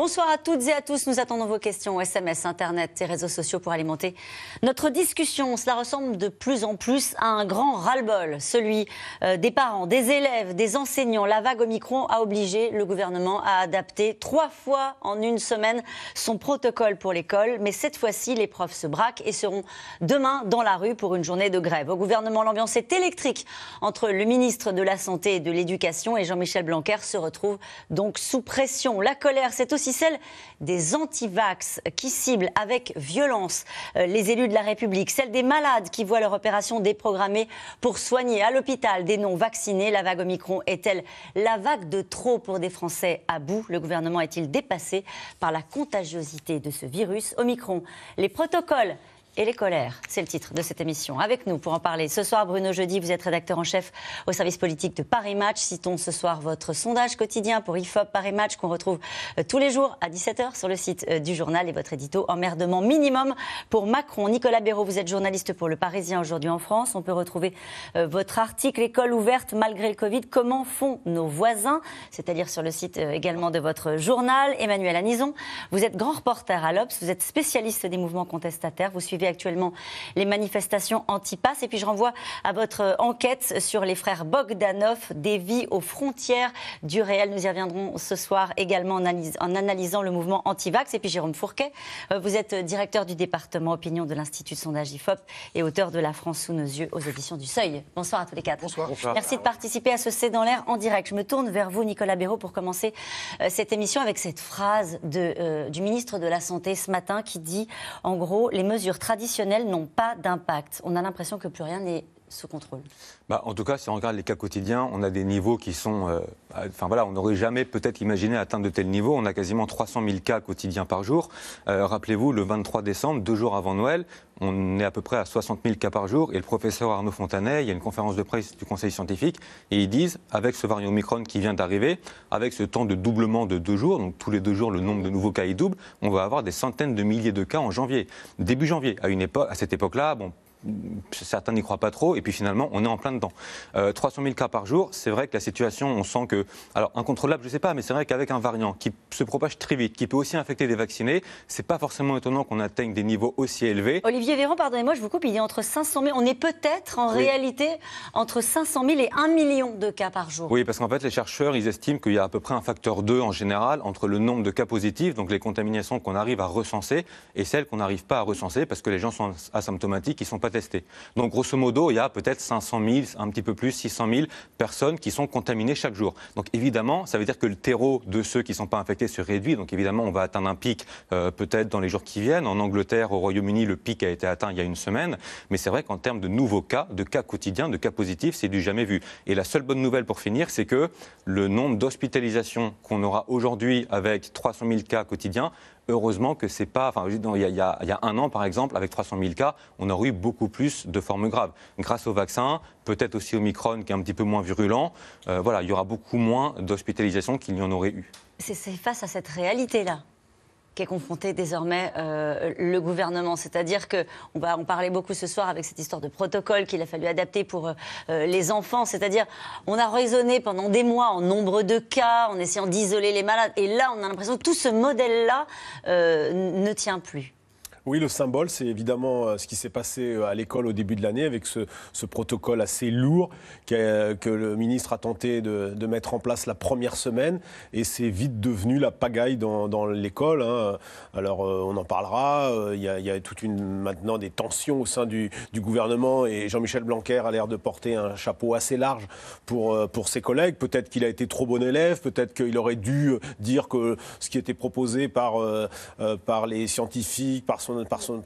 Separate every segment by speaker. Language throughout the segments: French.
Speaker 1: Bonsoir à toutes et à tous. Nous attendons vos questions, SMS, Internet et réseaux sociaux pour alimenter notre discussion. Cela ressemble de plus en plus à un grand ras-le-bol, celui euh, des parents, des élèves, des enseignants. La vague Omicron a obligé le gouvernement à adapter trois fois en une semaine son protocole pour l'école. Mais cette fois-ci, les profs se braquent et seront demain dans la rue pour une journée de grève. Au gouvernement, l'ambiance est électrique entre le ministre de la Santé et de l'Éducation et Jean-Michel Blanquer se retrouve donc sous pression. La colère, c'est aussi celle des anti-vax qui ciblent avec violence euh, les élus de la République, celle des malades qui voient leur opération déprogrammée pour soigner à l'hôpital des non-vaccinés. La vague Omicron est-elle la vague de trop pour des Français à bout Le gouvernement est-il dépassé par la contagiosité de ce virus Omicron Les protocoles et les colères. C'est le titre de cette émission. Avec nous pour en parler ce soir, Bruno Jeudi, vous êtes rédacteur en chef au service politique de Paris Match. Citons ce soir votre sondage quotidien pour IFOP Paris Match qu'on retrouve euh, tous les jours à 17h sur le site euh, du journal et votre édito Emmerdement minimum pour Macron. Nicolas Béraud, vous êtes journaliste pour Le Parisien aujourd'hui en France. On peut retrouver euh, votre article École ouverte malgré le Covid. Comment font nos voisins C'est-à-dire sur le site également de votre journal. Emmanuel Anison, vous êtes grand reporter à l'Obs. Vous êtes spécialiste des mouvements contestataires. Vous suivez actuellement les manifestations anti-pass. Et puis je renvoie à votre euh, enquête sur les frères Bogdanov, des vies aux frontières du réel. Nous y reviendrons ce soir également en, analysant le mouvement anti-vax. Et puis Jérôme Fourquet, euh, vous êtes euh, directeur du département opinion de l'Institut de sondage IFOP et auteur de La France sous nos yeux aux éditions du Seuil. Bonsoir à tous les quatre. Bonsoir. Merci de participer à ce C'est dans l'air en direct. Je me tourne vers vous, Nicolas Béraud, pour commencer cette émission avec cette phrase de, du ministre de la Santé ce matin qui dit, en gros, les mesures traditionnelles n'ont pas d'impact. On a l'impression que plus rien n'est ce
Speaker 2: contrôle
Speaker 3: bah, En tout cas, si on regarde les cas quotidiens, on a des niveaux qui sont. Euh, bah, enfin voilà, on n'aurait jamais peut-être imaginé atteindre de tels niveaux. On a quasiment 300 000 cas quotidiens par jour. Euh, rappelez-vous, le 23 décembre, deux jours avant Noël, on est à peu près à 60 000 cas par jour. Et le professeur Arnaud Fontanet, il y a une conférence de presse du Conseil scientifique, et ils disent, avec ce variant Omicron qui vient d'arriver, avec ce temps de doublement de deux jours, donc tous les deux jours le nombre de nouveaux cas est double, on va avoir des centaines de milliers de cas en janvier. Début janvier, à, une à cette époque-là, bon, certains n'y croient pas trop, et puis finalement, on est en plein dedans. 300 euh, 000 cas par jour, c'est vrai que la situation, on sent que. Alors, incontrôlable, je ne sais pas, mais c'est vrai qu'avec un variant qui se propage très vite, qui peut aussi infecter des vaccinés, c'est pas forcément étonnant qu'on atteigne des niveaux aussi élevés.
Speaker 1: Olivier Véran, pardonnez-moi, je vous coupe, il a entre 500 000. On est peut-être, en réalité, entre 500 000 et 1 million de cas par jour.
Speaker 3: Oui, parce qu'en fait, les chercheurs, ils estiment qu'il y a à peu près un facteur 2 en général entre le nombre de cas positifs, donc les contaminations qu'on arrive à recenser, et celles qu'on n'arrive pas à recenser parce que les gens sont asymptomatiques, ils sont pas donc grosso modo, il y a peut-être 500 000, un petit peu plus, 600 000 personnes qui sont contaminées chaque jour. Donc évidemment, ça veut dire que le terreau de ceux qui ne sont pas infectés se réduit. Donc évidemment, on va atteindre un pic euh, peut-être dans les jours qui viennent. En Angleterre, au Royaume-Uni, le pic a été atteint il y a une semaine. Mais c'est vrai qu'en termes de nouveaux cas, de cas quotidiens, de cas positifs, c'est du jamais vu. Et la seule bonne nouvelle pour finir, c'est que le nombre d'hospitalisations qu'on aura aujourd'hui avec 300 000 cas quotidiens heureusement que c'est pas. Enfin, il y, a un an, par exemple, avec 300 000 cas, on aurait eu beaucoup plus de formes graves. Grâce au vaccin, peut-être aussi au Micron, qui est un petit peu moins virulent, euh, voilà, il y aura beaucoup moins d'hospitalisations qu'il n'y en aurait eu.
Speaker 1: C'est face à cette réalité-là qu'est confronté désormais euh, le gouvernement. C'est-à-dire qu'on va en parler beaucoup ce soir avec cette histoire de protocole qu'il a fallu adapter pour euh, euh, les enfants. C'est-à-dire on a raisonné pendant des mois en nombre de cas, en essayant d'isoler les malades. Et là, on a l'impression que tout ce modèle-là ne tient plus.
Speaker 4: Oui, le symbole, c'est évidemment euh, ce qui s'est passé euh, à l'école au début de l'année avec ce, protocole assez lourd euh, que le ministre a tenté de, mettre en place la première semaine et c'est vite devenu la pagaille dans, l'école. Hein. Alors on en parlera, il y, a, maintenant des tensions au sein du, gouvernement et Jean-Michel Blanquer a l'air de porter un chapeau assez large pour, pour ses collègues. Peut-être qu'il a été trop bon élève, peut-être qu'il aurait dû dire que ce qui était proposé par, par les scientifiques, par son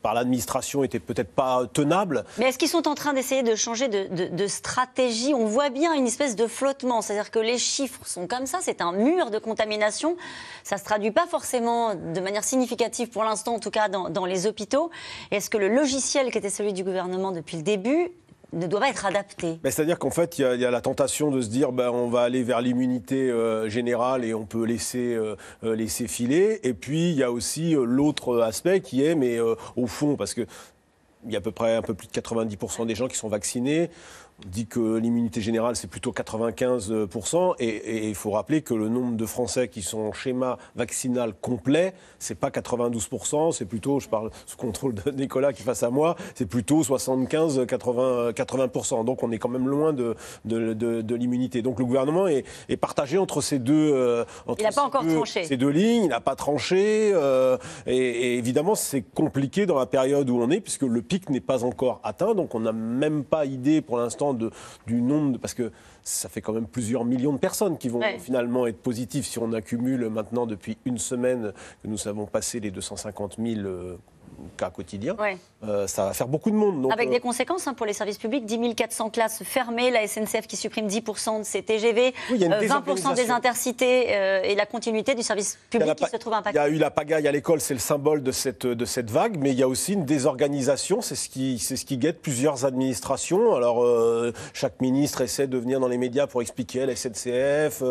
Speaker 4: par, l'administration était peut-être pas tenable.
Speaker 1: Mais est-ce qu'ils sont en train d'essayer de changer de, stratégie On voit bien une espèce de flottement, c'est-à-dire que les chiffres sont comme ça, c'est un mur de contamination. Ça se traduit pas forcément de manière significative pour l'instant, en tout cas dans les hôpitaux. Est-ce que le logiciel qui était celui du gouvernement depuis le début ne doit pas être adapté.
Speaker 4: C'est-à-dire qu'en fait, il y, a la tentation de se dire ben, on va aller vers l'immunité euh, générale et on peut laisser, euh, euh, laisser filer. Et puis, il y a aussi l'autre aspect qui est, mais au fond, parce que il y a à peu près un peu plus de 90% des gens qui sont vaccinés dit que l'immunité générale, c'est plutôt 95%. Et il faut rappeler que le nombre de Français qui sont en schéma vaccinal complet, c'est pas 92%, c'est plutôt, je parle sous contrôle de Nicolas qui est face à moi, c'est plutôt 75, 80, 80%. Donc on est quand même loin de, de, l'immunité. Donc le gouvernement est, partagé entre ces deux, euh, il pas encore tranché. lignes, il n'a pas tranché. Euh, et évidemment, c'est compliqué dans la période où on est, puisque le pic n'est pas encore atteint. Donc on n'a même pas idée pour l'instant de, du nombre, parce que ça fait quand même plusieurs millions de personnes qui vont finalement être positives si on accumule maintenant depuis une semaine que nous avons passé les 250 000 cas quotidien, euh, ça va faire beaucoup de monde. Avec des euh,
Speaker 1: conséquences hein, pour les services publics, 10 400 classes fermées, la SNCF qui supprime 10% de ses TGV, 20% euh, des intercités et la continuité du service public qui se trouve
Speaker 4: impactée. Il y a eu la pagaille à l'école, c'est le symbole de cette, vague, mais il y a aussi une désorganisation, c'est ce qui, c'est guette plusieurs administrations. Alors chaque ministre essaie de venir dans les médias pour expliquer à la SNCF,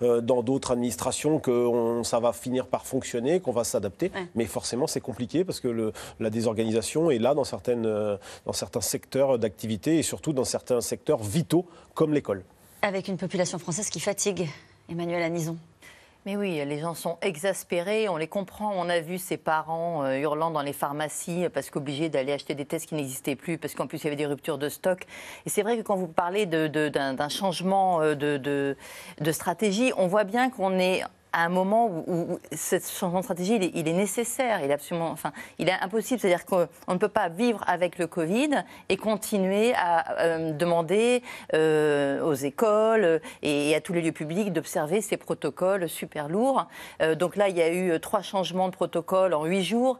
Speaker 4: dans d'autres administrations, que ça va finir par fonctionner, qu'on va s'adapter, mais forcément c'est compliqué parce que la désorganisation est là dans, certaines, euh, dans certains secteurs d'activité et surtout dans certains secteurs vitaux comme l'école.
Speaker 5: Avec une population française qui fatigue, Emmanuel Anison. Mais oui, les gens sont exaspérés, on les comprend. On a vu ses parents euh, hurlant dans les pharmacies parce qu'obligés d'aller acheter des tests qui n'existaient plus, parce qu'en plus il y avait des ruptures de stock. Et c'est vrai que quand vous parlez d'un changement euh, de, de stratégie, on voit bien qu'on est à un moment où, cette changement de stratégie, il est, nécessaire, il est absolument, enfin, il est impossible. C'est-à-dire qu'on ne peut pas vivre avec le Covid et continuer à euh, demander euh, aux écoles et à tous les lieux publics d'observer ces protocoles super lourds. Euh, donc là, il y a eu trois changements de protocole en huit jours.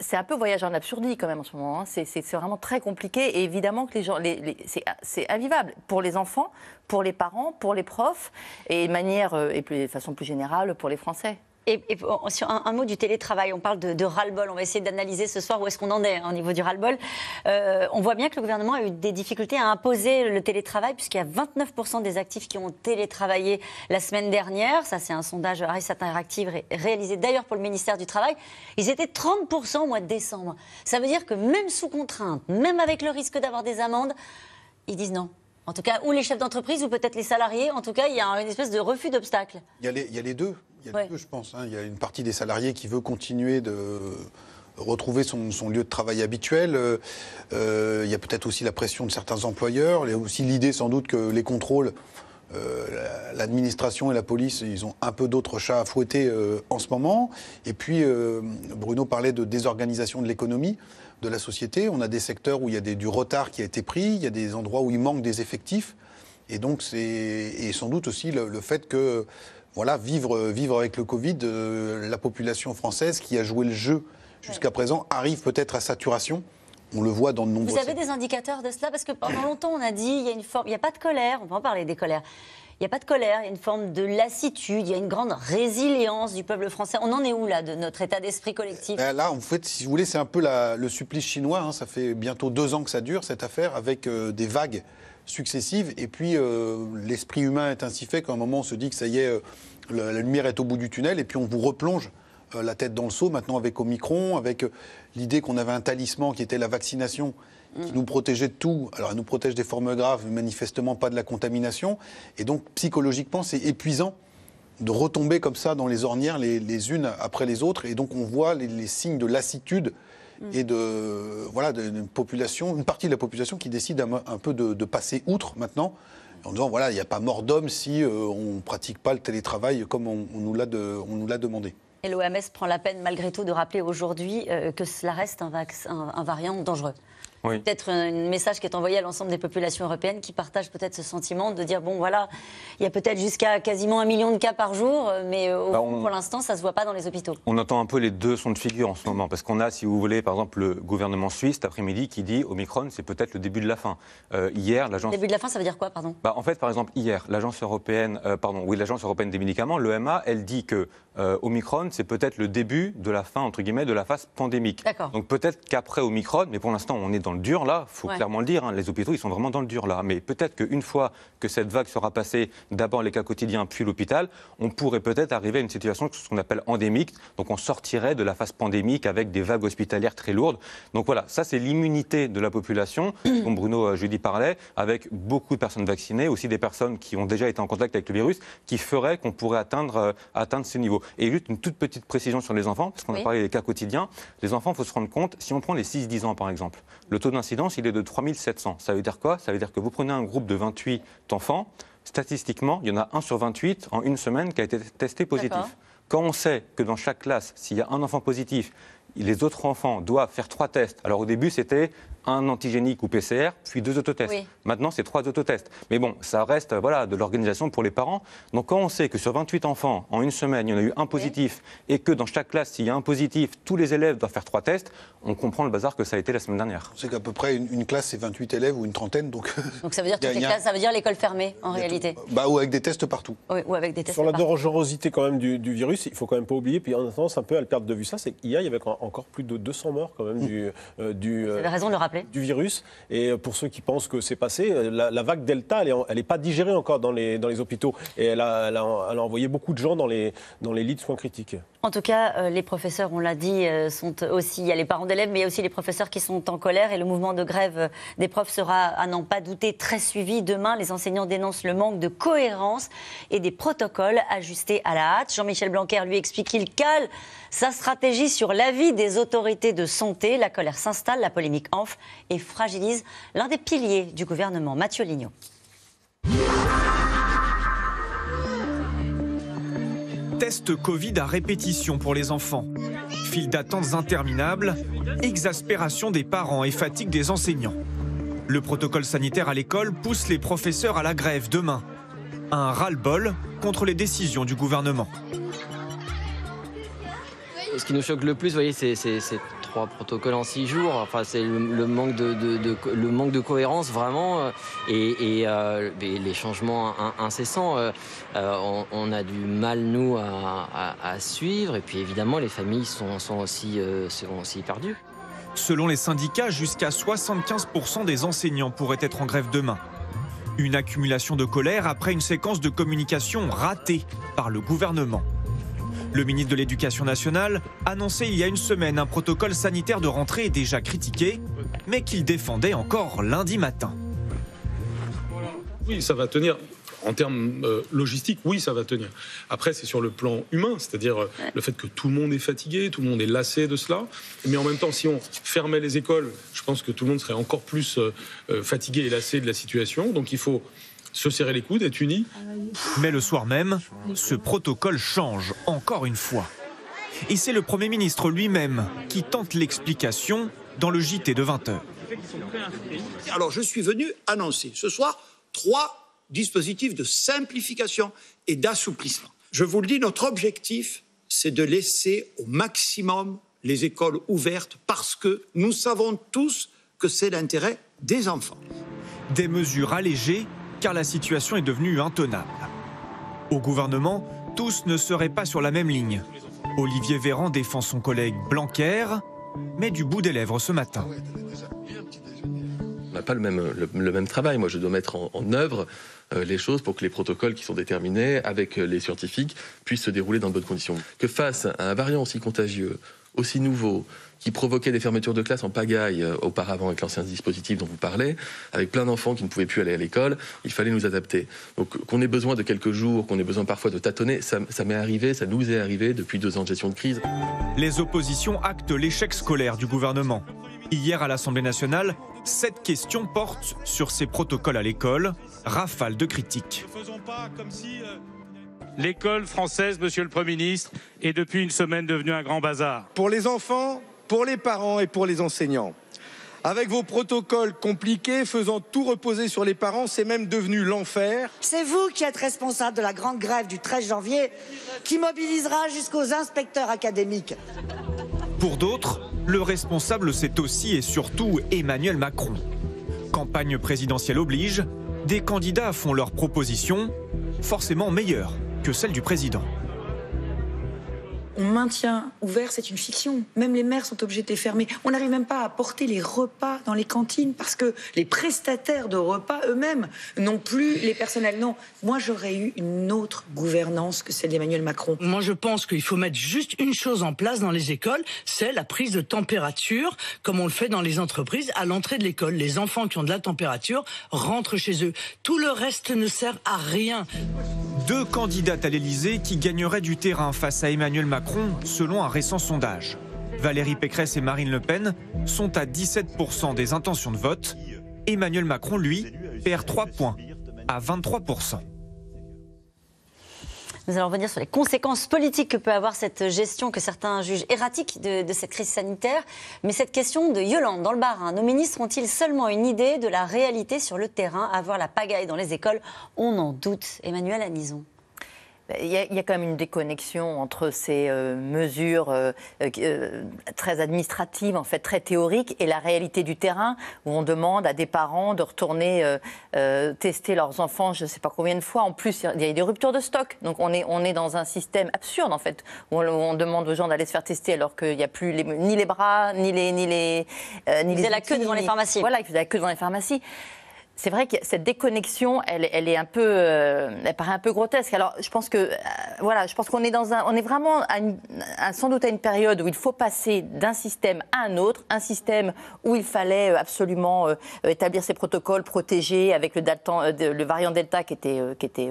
Speaker 5: C'est un peu voyage en absurdie quand même en ce moment. Hein. C'est vraiment très compliqué et évidemment que les gens, les, c'est invivable pour les enfants, pour les parents, pour les profs et manière et de façon plus générale pour les Français. Et, sur un, mot du télétravail, on parle de, de ras-le-bol. On va essayer d'analyser
Speaker 1: ce soir où est-ce qu'on en est hein, au niveau du ras-le-bol. Euh, on voit bien que le gouvernement a eu des difficultés à imposer le télétravail, puisqu'il y a 29% des actifs qui ont télétravaillé la semaine dernière. Ça, c'est un sondage Harris Interactive réalisé d'ailleurs pour le ministère du Travail. Ils étaient 30% au mois de décembre. Ça veut dire que même sous contrainte, même avec le risque d'avoir des amendes, ils disent non, en tout cas, ou les chefs d'entreprise, ou peut-être les salariés. En tout cas, il y a une espèce de refus d'obstacle.
Speaker 6: Il, y a les deux, il y a deux je pense. Hein. Il y a une partie des salariés qui veut continuer de retrouver son, lieu de travail habituel. Euh, euh, il y a peut-être aussi la pression de certains employeurs. Il y a aussi l'idée sans doute que les contrôles, euh, l'administration et la police, ils ont un peu d'autres chats à fouetter en ce moment. Et puis, Bruno parlait de désorganisation de l'économie de la société. On a des secteurs où il y a des, du retard qui a été pris, il y a des endroits où il manque des effectifs. Et donc, c'est et sans doute aussi le, fait que, voilà, vivre, vivre avec le Covid, euh, la population française qui a joué le jeu jusqu'à présent arrive peut-être à saturation. On le voit dans de nombreux. Vous avez
Speaker 1: des indicateurs de cela parce que pendant longtemps on a dit il y a une n'y a pas de colère. On va en parler des colères. Il n'y a pas de colère, il y a une forme de lassitude, il y a une grande résilience du peuple français. On en est où là de notre état d'esprit collectif
Speaker 6: eh, Là, en fait, si vous voulez, c'est un peu le supplice chinois. Hein. Ça fait bientôt deux ans que ça dure, cette affaire, avec euh, des vagues successives. Et puis, euh, l'esprit humain est ainsi fait qu'à un moment, on se dit que ça y est, euh, la lumière est au bout du tunnel, et puis on vous replonge la tête dans le seau, maintenant avec Omicron, avec l'idée qu'on avait un talisman qui était la vaccination qui nous protégeait de tout. Alors, elle nous protège des formes graves, mais manifestement pas de la contamination. Et donc, psychologiquement, c'est épuisant de retomber comme ça dans les ornières les, unes après les autres. Et donc, on voit les, signes de lassitude mm. et de voilà d'une population, une partie de la population qui décide un, peu de, passer outre maintenant en disant voilà il n'y a pas mort d'homme si euh, on ne pratique pas le télétravail comme on, on nous l'a demandé.
Speaker 1: Et l'OMS prend la peine malgré tout de rappeler aujourd'hui euh, que cela reste un variant dangereux. Oui. Peut-être un message qui est envoyé à l'ensemble des populations européennes qui partagent peut-être ce sentiment de dire bon voilà, il y a peut-être jusqu'à quasiment un million de cas par jour, mais bah, pour l'instant ça se voit pas dans les hôpitaux.
Speaker 3: On entend un peu les deux sons de figure en ce moment parce qu'on a, si vous voulez, par exemple le gouvernement suisse cet après-midi qui dit Omicron c'est peut-être le début de la fin. Euh, hier, l'agence début
Speaker 1: de la fin, ça veut dire quoi, pardon
Speaker 3: bah, en fait, par exemple hier, l'agence européenne, euh, pardon, oui, l'agence européenne des médicaments, l'EMA, elle dit que euh, Omicron c'est peut-être le début de la fin entre guillemets de la phase pandémique. Donc peut-être qu'après Omicron, mais pour l'instant on est dans le dur là, faut clairement le dire. Hein, les hôpitaux, ils sont vraiment dans le dur là. Mais peut-être qu'une fois que cette vague sera passée, d'abord les cas quotidiens, puis l'hôpital, on pourrait peut-être arriver à une situation ce qu'on appelle endémique. Donc on sortirait de la phase pandémique avec des vagues hospitalières très lourdes. Donc voilà, ça c'est l'immunité de la population, dont Bruno euh, jeudi parlait, avec beaucoup de personnes vaccinées, aussi des personnes qui ont déjà été en contact avec le virus, qui ferait qu'on pourrait atteindre, euh, atteindre ce niveau. Et juste une toute petite précision sur les enfants, parce qu'on a parlé des cas quotidiens. Les enfants, il faut se rendre compte, si on prend les 6-10 ans par exemple, le taux d'incidence, il est de 3700. Ça veut dire quoi Ça veut dire que vous prenez un groupe de 28 enfants, statistiquement, il y en a un sur 28 en une semaine qui a été testé positif. Quand on sait que dans chaque classe, s'il y a un enfant positif, les autres enfants doivent faire trois tests. Alors au début, c'était un antigénique ou PCR, puis deux autotests. Maintenant, c'est trois autotests. Mais bon, ça reste voilà, de l'organisation pour les parents. Donc quand on sait que sur 28 enfants, en une semaine, il y en a eu un positif, et que dans chaque classe, s'il y a un positif, tous les élèves doivent faire trois tests,
Speaker 6: on comprend le bazar que ça a été la semaine dernière. C'est qu'à peu près une, classe, c'est 28 élèves ou une trentaine. Donc, donc ça veut dire
Speaker 1: toutes les classes, ça veut dire l'école fermée, en réalité.
Speaker 4: Bah, ou avec
Speaker 6: des tests partout.
Speaker 1: avec des tests Sur la
Speaker 4: dangerosité quand même du, virus, il faut quand même pas oublier, puis on a tendance un peu à le perdre de vue ça, c'est qu'hier, il y avait encore plus de 200 morts quand même mm. du... Euh, du euh, raison de le rappeler du virus. Et euh, pour ceux qui pensent que c'est passé, euh, la, vague Delta, elle n'est pas digérée encore dans les, dans les hôpitaux. Et elle a, elle, a, envoyé beaucoup de gens dans les, dans les lits de soins critiques.
Speaker 1: En tout cas, euh, les professeurs, on l'a dit, sont aussi, il y a les parents d'élèves, mais il y a aussi les professeurs qui sont en colère. Et le mouvement de grève des profs sera, à n'en pas douter, très suivi. Demain, les enseignants dénoncent le manque de cohérence et des protocoles ajustés à la hâte. Jean-Michel Blanquer, lui, explique qu'il cale sa stratégie sur l'avis des autorités de santé, la colère s'installe, la polémique enfle et fragilise l'un des piliers du gouvernement, Mathieu Lignot.
Speaker 7: Test Covid à répétition pour les enfants. File d'attentes interminables, exaspération des parents et fatigue des enseignants. Le protocole sanitaire à l'école pousse les professeurs à la grève demain. Un ras-le-bol contre les décisions du gouvernement
Speaker 8: ce qui nous choque le plus, vous voyez, c'est ces trois protocoles en six jours. Enfin, c'est le, manque de, cohérence vraiment, euh, et,
Speaker 2: euh, les changements incessants. Euh, on, a du mal nous à, suivre, et puis évidemment, les familles sont, aussi, aussi perdues.
Speaker 7: Selon les syndicats, jusqu'à 75% des enseignants pourraient être en grève demain. Une accumulation de colère après une séquence de communication ratée par le gouvernement. Le ministre de l'Éducation nationale annonçait il y a une semaine un protocole sanitaire de rentrée déjà critiqué, mais qu'il défendait encore lundi matin.
Speaker 4: Oui, ça va tenir. En termes euh, logistiques, oui, ça va tenir. Après, c'est sur le plan humain, c'est-à-dire euh, le fait que tout le monde est fatigué, tout le monde est lassé de cela. Mais en même temps, si on fermait les écoles, je pense que tout le monde serait encore plus euh, fatigué et lassé de la situation.
Speaker 7: Donc il faut se serrer les coudes, être unis. Mais le soir même, ce protocole change encore une fois. Et c'est le Premier ministre lui-même qui tente l'explication dans le JT de
Speaker 6: 20h. Alors je suis venu annoncer ce soir trois dispositifs de simplification et d'assouplissement. Je vous le dis, notre objectif, c'est de laisser au maximum les écoles ouvertes parce
Speaker 7: que nous savons tous que c'est l'intérêt des enfants. Des mesures allégées car la situation est devenue intenable. Au gouvernement, tous ne seraient pas sur la même ligne. Olivier Véran défend son collègue Blanquer, mais du bout des lèvres ce matin.
Speaker 8: On n'a pas le même, le, même travail. Moi, je dois mettre en, œuvre euh, les choses pour que les protocoles qui sont déterminés avec euh, les scientifiques puissent se dérouler dans de bonnes conditions. Que face à un variant aussi contagieux, aussi nouveau, qui provoquait des fermetures de classe en pagaille euh, auparavant avec l'ancien dispositif dont vous parlez, avec plein d'enfants qui ne pouvaient plus aller à l'école. Il fallait nous adapter. Donc qu'on ait besoin de quelques jours, qu'on ait besoin parfois de tâtonner, ça, ça m'est arrivé, ça nous est arrivé depuis deux ans de gestion de crise.
Speaker 7: Les oppositions actent l'échec scolaire du gouvernement. Hier à l'Assemblée nationale, cette question porte sur ces protocoles à l'école, rafale de critiques.
Speaker 4: Euh,
Speaker 7: l'école française, monsieur
Speaker 4: le Premier ministre, est depuis une semaine devenue un grand bazar.
Speaker 7: Pour les enfants,
Speaker 9: pour les parents et pour les enseignants. Avec vos protocoles compliqués, faisant tout reposer sur les parents, c'est
Speaker 1: même devenu
Speaker 7: l'enfer.
Speaker 1: C'est vous qui êtes responsable de la grande grève du 13 janvier, qui mobilisera jusqu'aux inspecteurs académiques.
Speaker 7: Pour d'autres, le responsable, c'est aussi et surtout Emmanuel Macron. Campagne présidentielle oblige, des candidats font leurs propositions, forcément meilleures que celles du président
Speaker 6: on maintient ouvert, c'est une fiction. Même les maires sont obligés de les fermer. On
Speaker 5: n'arrive même pas à porter les repas dans les cantines parce que les prestataires de repas eux-mêmes n'ont plus les personnels. Non, moi j'aurais eu une autre gouvernance que celle d'Emmanuel Macron.
Speaker 9: Moi je pense qu'il faut mettre juste une chose en place dans les écoles, c'est la prise de température, comme on le fait dans les entreprises, à l'entrée de l'école. Les enfants qui ont de la température rentrent chez eux. Tout le reste ne sert à rien.
Speaker 7: Deux candidates à l'Elysée qui gagneraient du terrain face à Emmanuel Macron selon un récent sondage. Valérie Pécresse et Marine Le Pen sont à 17% des intentions de vote. Emmanuel Macron, lui, perd 3 points à 23%.
Speaker 1: Nous allons revenir sur les conséquences politiques que peut avoir cette gestion que certains jugent erratique de, cette crise sanitaire. Mais cette question de Yolande dans le bar, hein. nos ministres ont-ils seulement une idée de la réalité sur le terrain Avoir la
Speaker 5: pagaille dans les écoles, on en doute. Emmanuel Anison. Il y, a, quand même une déconnexion entre ces euh, mesures euh, euh, très administratives, en fait très théoriques, et la réalité du terrain, où on demande à des parents de retourner tester leurs enfants, je ne sais pas combien de fois. En plus, il y a des ruptures de stock. Donc on est, on est dans un système absurde, en fait, où on, demande aux gens d'aller se faire tester alors qu'il n'y a plus les, ni les bras, ni les. Ni les ni ils les faisaient la queue devant les pharmacies. Voilà, ils faisaient la queue devant les pharmacies c'est vrai que cette déconnexion, elle, est un peu, euh, elle paraît un peu grotesque. Alors, je pense que, euh, voilà, je pense qu'on est dans un, on est vraiment à sans doute à une période où il faut passer d'un système à un autre, un système où il fallait euh, absolument établir ses protocoles, protéger avec le, le variant Delta qui était, qui était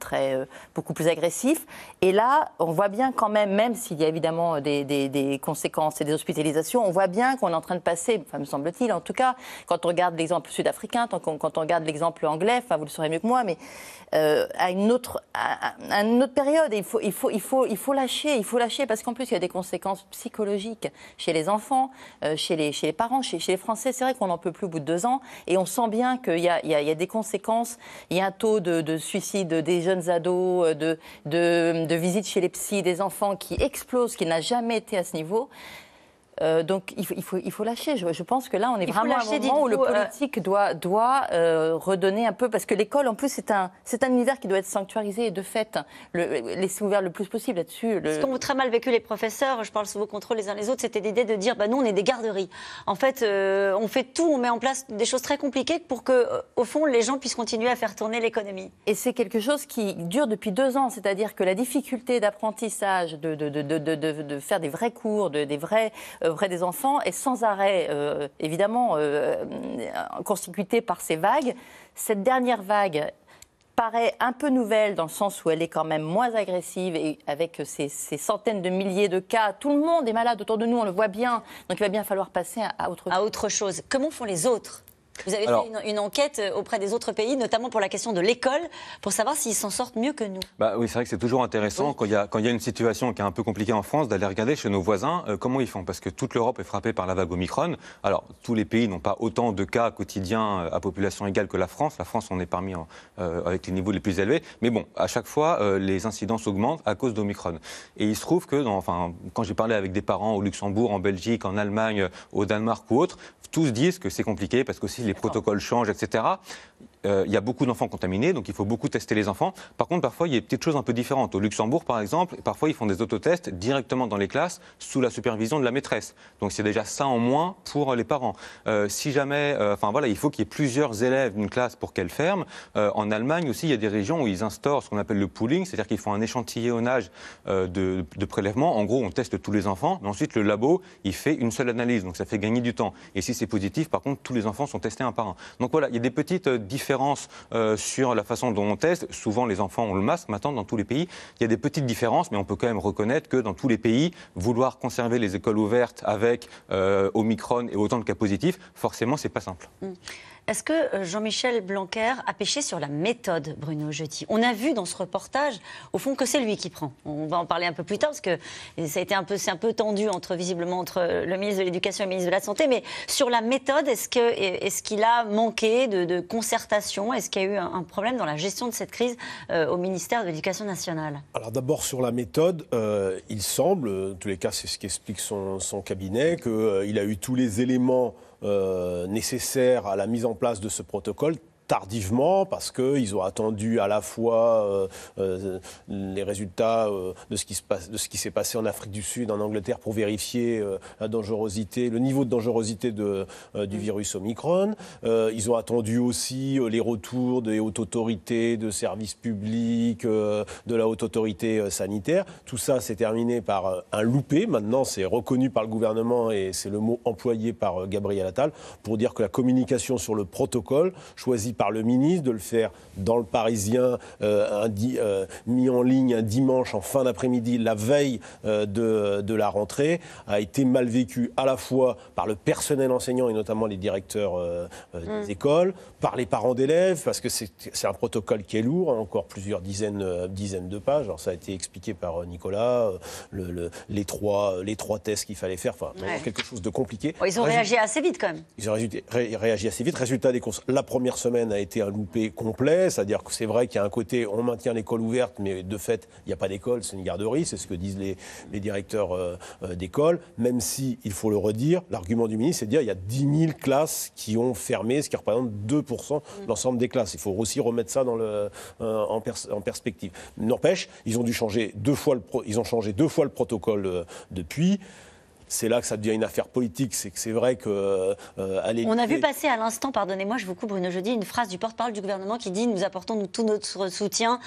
Speaker 5: très, beaucoup plus agressif. Et là, on voit bien quand même, même s'il y a évidemment des, des conséquences et des hospitalisations, on voit bien qu'on est en train de passer, enfin, me semble-t-il, en tout cas, quand on regarde l'exemple sud-africain, tant qu'on quand on regarde l'exemple anglais, enfin, vous le saurez mieux que moi, mais euh, à, une autre, autre période. il, faut, il, faut, il, faut, il faut lâcher, il faut lâcher, parce qu'en plus, il y a des conséquences psychologiques chez les enfants, euh, chez, les, chez les parents, chez, chez les Français. C'est vrai qu'on n'en peut plus au bout de deux ans, et on sent bien qu'il y a, il y, a, des conséquences. Il y a un taux de, suicide des jeunes ados, euh, de, de, de visites chez les psys, des enfants qui explosent, qui n'a jamais été à ce niveau. Euh, donc il faut, il, faut, lâcher. Je, pense que là, on est vraiment à un moment où le euh, politique doit, doit euh, redonner un peu, parce que l'école, en plus, c'est un, c'est un univers qui doit être sanctuarisé et de fait, hein. le, laisser ouvert le plus possible là-dessus. Ce qu'ont très mal vécu les professeurs, je parle sous vos contrôles les uns les autres, c'était l'idée de dire, bah nous, on est des garderies.
Speaker 1: En fait, on fait tout, on met en place des choses très compliquées pour que, au fond, les gens puissent continuer
Speaker 5: à faire tourner l'économie. Et c'est quelque chose qui dure depuis deux ans, c'est-à-dire que la difficulté d'apprentissage, de, de, faire des vrais cours, des vrais auprès des enfants est sans arrêt, euh, évidemment, euh, par ces vagues. Cette dernière vague paraît un peu nouvelle dans le sens où elle est quand même moins agressive et avec ces, centaines de milliers de cas, tout le monde est malade autour de nous, on le voit bien. Donc il va bien falloir passer autre À autre chose. Comment font les autres
Speaker 1: vous avez fait une, enquête
Speaker 5: euh, auprès des autres pays, notamment
Speaker 1: pour la question de l'école, pour savoir s'ils s'en sortent mieux que nous.
Speaker 3: Bah oui, c'est vrai que c'est toujours intéressant quand, il y a, quand il y a une situation qui est un peu compliquée en France d'aller regarder chez nos voisins euh, comment ils font, parce que toute l'Europe est frappée par la vague Omicron. Alors tous les pays n'ont pas autant de cas quotidiens euh, à population égale que la France. La France, on est parmi avec les niveaux les plus élevés, mais bon, à chaque fois les incidences augmentent à cause d'Omicron. Et il se trouve que, dans, enfin, quand j'ai parlé avec des parents au Luxembourg, en Belgique, en Allemagne, au Danemark ou autre, tous disent que c'est compliqué parce que aussi les protocoles changent, etc. Euh, il y a beaucoup d'enfants contaminés, donc il faut beaucoup tester les enfants. Par contre, parfois, il y a des petites choses un peu différentes. Au Luxembourg, par exemple, parfois, ils font des autotests directement dans les classes sous la supervision de la maîtresse. Donc, c'est déjà ça en moins pour euh, les parents. Euh, si jamais, enfin voilà, il faut qu'il y ait plusieurs élèves d'une classe pour qu'elle ferme. en Allemagne aussi, il y a des régions où ils instaurent ce qu'on appelle le pooling, c'est-à-dire qu'ils font un échantillonnage de, de prélèvements. En gros, on teste tous les enfants, mais ensuite, le labo, il fait une seule analyse. Donc, ça fait gagner du temps. Et si c'est positif, par contre, tous les enfants sont testés un Donc voilà, il y a des petites euh, différences euh, sur la façon dont on teste. Souvent, les enfants ont le masque maintenant dans tous les pays. Il y a des petites différences, mais on peut quand même reconnaître que dans tous les pays, vouloir conserver les écoles ouvertes avec euh, Omicron et autant de cas positifs, forcément, c'est pas simple.
Speaker 1: Mm. Est-ce que euh, Jean-Michel Blanquer a péché sur la méthode, Bruno Jetti On a vu dans ce reportage, au fond, que c'est lui qui prend. On va en parler un peu plus tard, parce que ça a été un peu, c'est un peu tendu entre, visiblement, entre le ministre de l'Éducation et le ministre de la Santé. Mais sur la méthode, est-ce, qu'il a manqué de, concertation Est-ce qu'il y a eu un, problème dans la gestion de cette crise euh, au ministère de l'Éducation nationale
Speaker 4: Alors d'abord, sur la méthode, euh, il semble, en tous les cas, c'est ce qu'explique son, son cabinet, qu'il a eu tous les éléments euh, nécessaire à la mise en place de ce protocole tardivement parce qu'ils ont attendu à la fois euh, euh, les résultats euh, de ce qui s'est passé en Afrique du Sud, en Angleterre, pour vérifier la dangerosité, le niveau de dangerosité du mm. virus Omicron. ils ont attendu aussi les retours des hautes autorités, de services publics, de la haute autorité sanitaire. Tout ça s'est terminé par un loupé. Maintenant, c'est reconnu par le gouvernement et c'est le mot employé par Gabriel Attal pour dire que la communication sur le protocole choisie par le ministre, de le faire dans le Parisien, euh, euh, mis en ligne un dimanche en fin d'après-midi, la veille euh, de, la rentrée, a été mal vécu à la fois par le personnel enseignant et notamment les directeurs des mm. écoles, par les parents d'élèves, parce que c'est un protocole qui est lourd, hein, encore plusieurs dizaines, dizaines de pages. Alors ça a été expliqué par Nicolas, les, trois, les trois tests qu'il fallait faire, enfin quelque chose de compliqué. Ils ont réagi assez vite quand même. Ils ont réagi, réagi assez vite. Résultat des courses, la première semaine, a été un loupé complet, c'est-à-dire que c'est vrai qu'il y a un côté, on maintient l'école ouverte, mais de fait, il n'y a pas d'école, c'est une garderie, c'est ce que disent les, directeurs euh, euh, d'école, même si, il faut le redire, l'argument du ministre, c'est de dire qu'il y a 10 000 classes qui ont fermé, ce qui représente 2% mm. de l'ensemble des classes. Il faut aussi remettre ça euh, en, perspective. N'empêche, ils ont dû changer deux fois le ils ont changé deux fois le protocole depuis c'est là que ça devient une affaire politique. C'est que c'est vrai que. Euh, euh, on a vu
Speaker 1: passer à l'instant, pardonnez-moi, je vous coupe Bruno Jeudi, une phrase du porte-parole du gouvernement qui dit Nous apportons tout notre soutien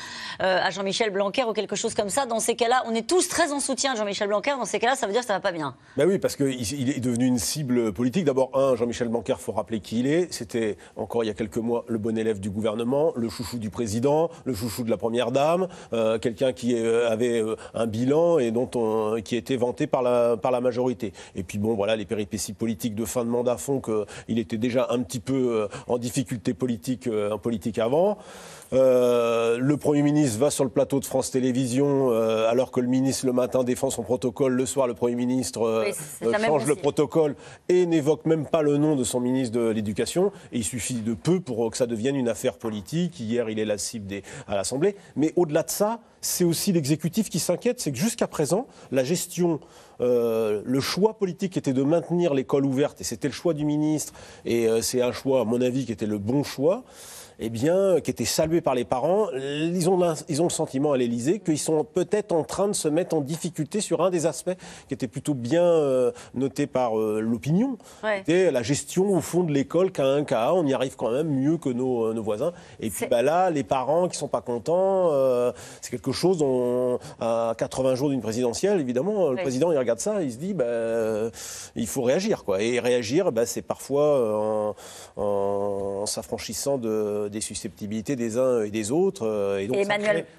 Speaker 1: euh, à Jean-Michel Blanquer ou quelque chose comme ça. Dans ces cas-là, on est tous très en soutien à Jean-Michel Blanquer. Dans ces cas-là, ça veut dire que ça va pas bien.
Speaker 4: Ben oui, parce qu'il est devenu une cible politique. D'abord, un, Jean-Michel Blanquer, faut rappeler qui il est. C'était encore il y a quelques mois le bon élève du gouvernement, le chouchou du président, le chouchou de la première dame, quelqu'un qui avait un bilan et dont qui était vanté par la, par la majorité et puis bon, voilà, les péripéties politiques de fin de mandat font qu'il était déjà un petit peu euh, en difficulté politique, euh, en politique avant. Euh, le Premier ministre va sur le plateau de France Télévisions euh, alors que le ministre le matin défend son protocole, le soir le Premier ministre euh, change le protocole et n'évoque même pas le nom de son ministre de l'Éducation. Et il suffit de peu pour que ça devienne une affaire politique. Hier, il est la cible des, à l'Assemblée. Mais au-delà de ça, c'est aussi l'exécutif qui s'inquiète, c'est que jusqu'à présent, la gestion, le choix politique était de maintenir l'école ouverte, et c'était le choix du ministre, et c'est un choix, à mon avis, qui était le bon choix eh bien, qui étaient salués par les parents, ils ont, ils ont le sentiment à l'Élysée qu'ils sont peut-être en train de se mettre en difficulté sur un des aspects qui était plutôt bien euh, noté par euh, l'opinion. C'était la gestion au fond de l'école cas un cas. On y arrive quand même mieux que nos, euh, voisins. Et puis bah là, les parents qui sont pas contents, c'est quelque chose dont, à 80 jours d'une présidentielle, évidemment, le président, il regarde ça, il se dit, bah, il faut réagir. Quoi. Et réagir, bah, c'est parfois en, en s'affranchissant de des susceptibilités des uns et des autres. Euh, et donc,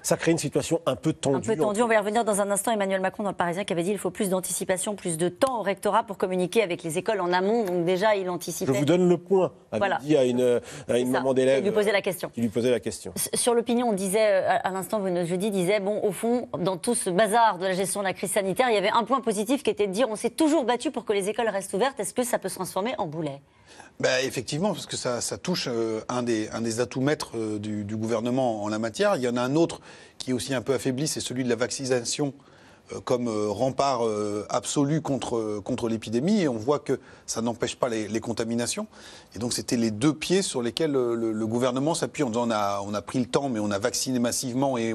Speaker 4: ça, crée, une situation un peu tendue. Un peu tendue.
Speaker 1: On va y revenir dans un instant. Emmanuel Macron, dans le Parisien, qui avait dit qu'il faut plus d'anticipation, plus de temps au rectorat pour communiquer avec les écoles en amont. Donc, déjà, il anticipait. Je vous
Speaker 4: donne le point. Avait voilà. dit à une, à maman d'élève. Qui lui posait la question. lui la question.
Speaker 1: Sur l'opinion, on disait, euh, à l'instant, jeudi, disait bon, au fond, dans tout ce bazar de la gestion de la crise sanitaire, il y avait un point positif qui était de dire on s'est toujours battu pour que les écoles restent ouvertes. Est-ce que ça peut se transformer en boulet
Speaker 6: bah, effectivement, parce que ça, touche euh, un, des, atouts maîtres euh, du, gouvernement en la matière. Il y en a un autre qui est aussi un peu affaibli, c'est celui de la vaccination euh, comme rempart absolu contre, l'épidémie. Et on voit que ça n'empêche pas les, contaminations. Et donc, c'était les deux pieds sur lesquels le, gouvernement s'appuie en disant on a, pris le temps, mais on a vacciné massivement et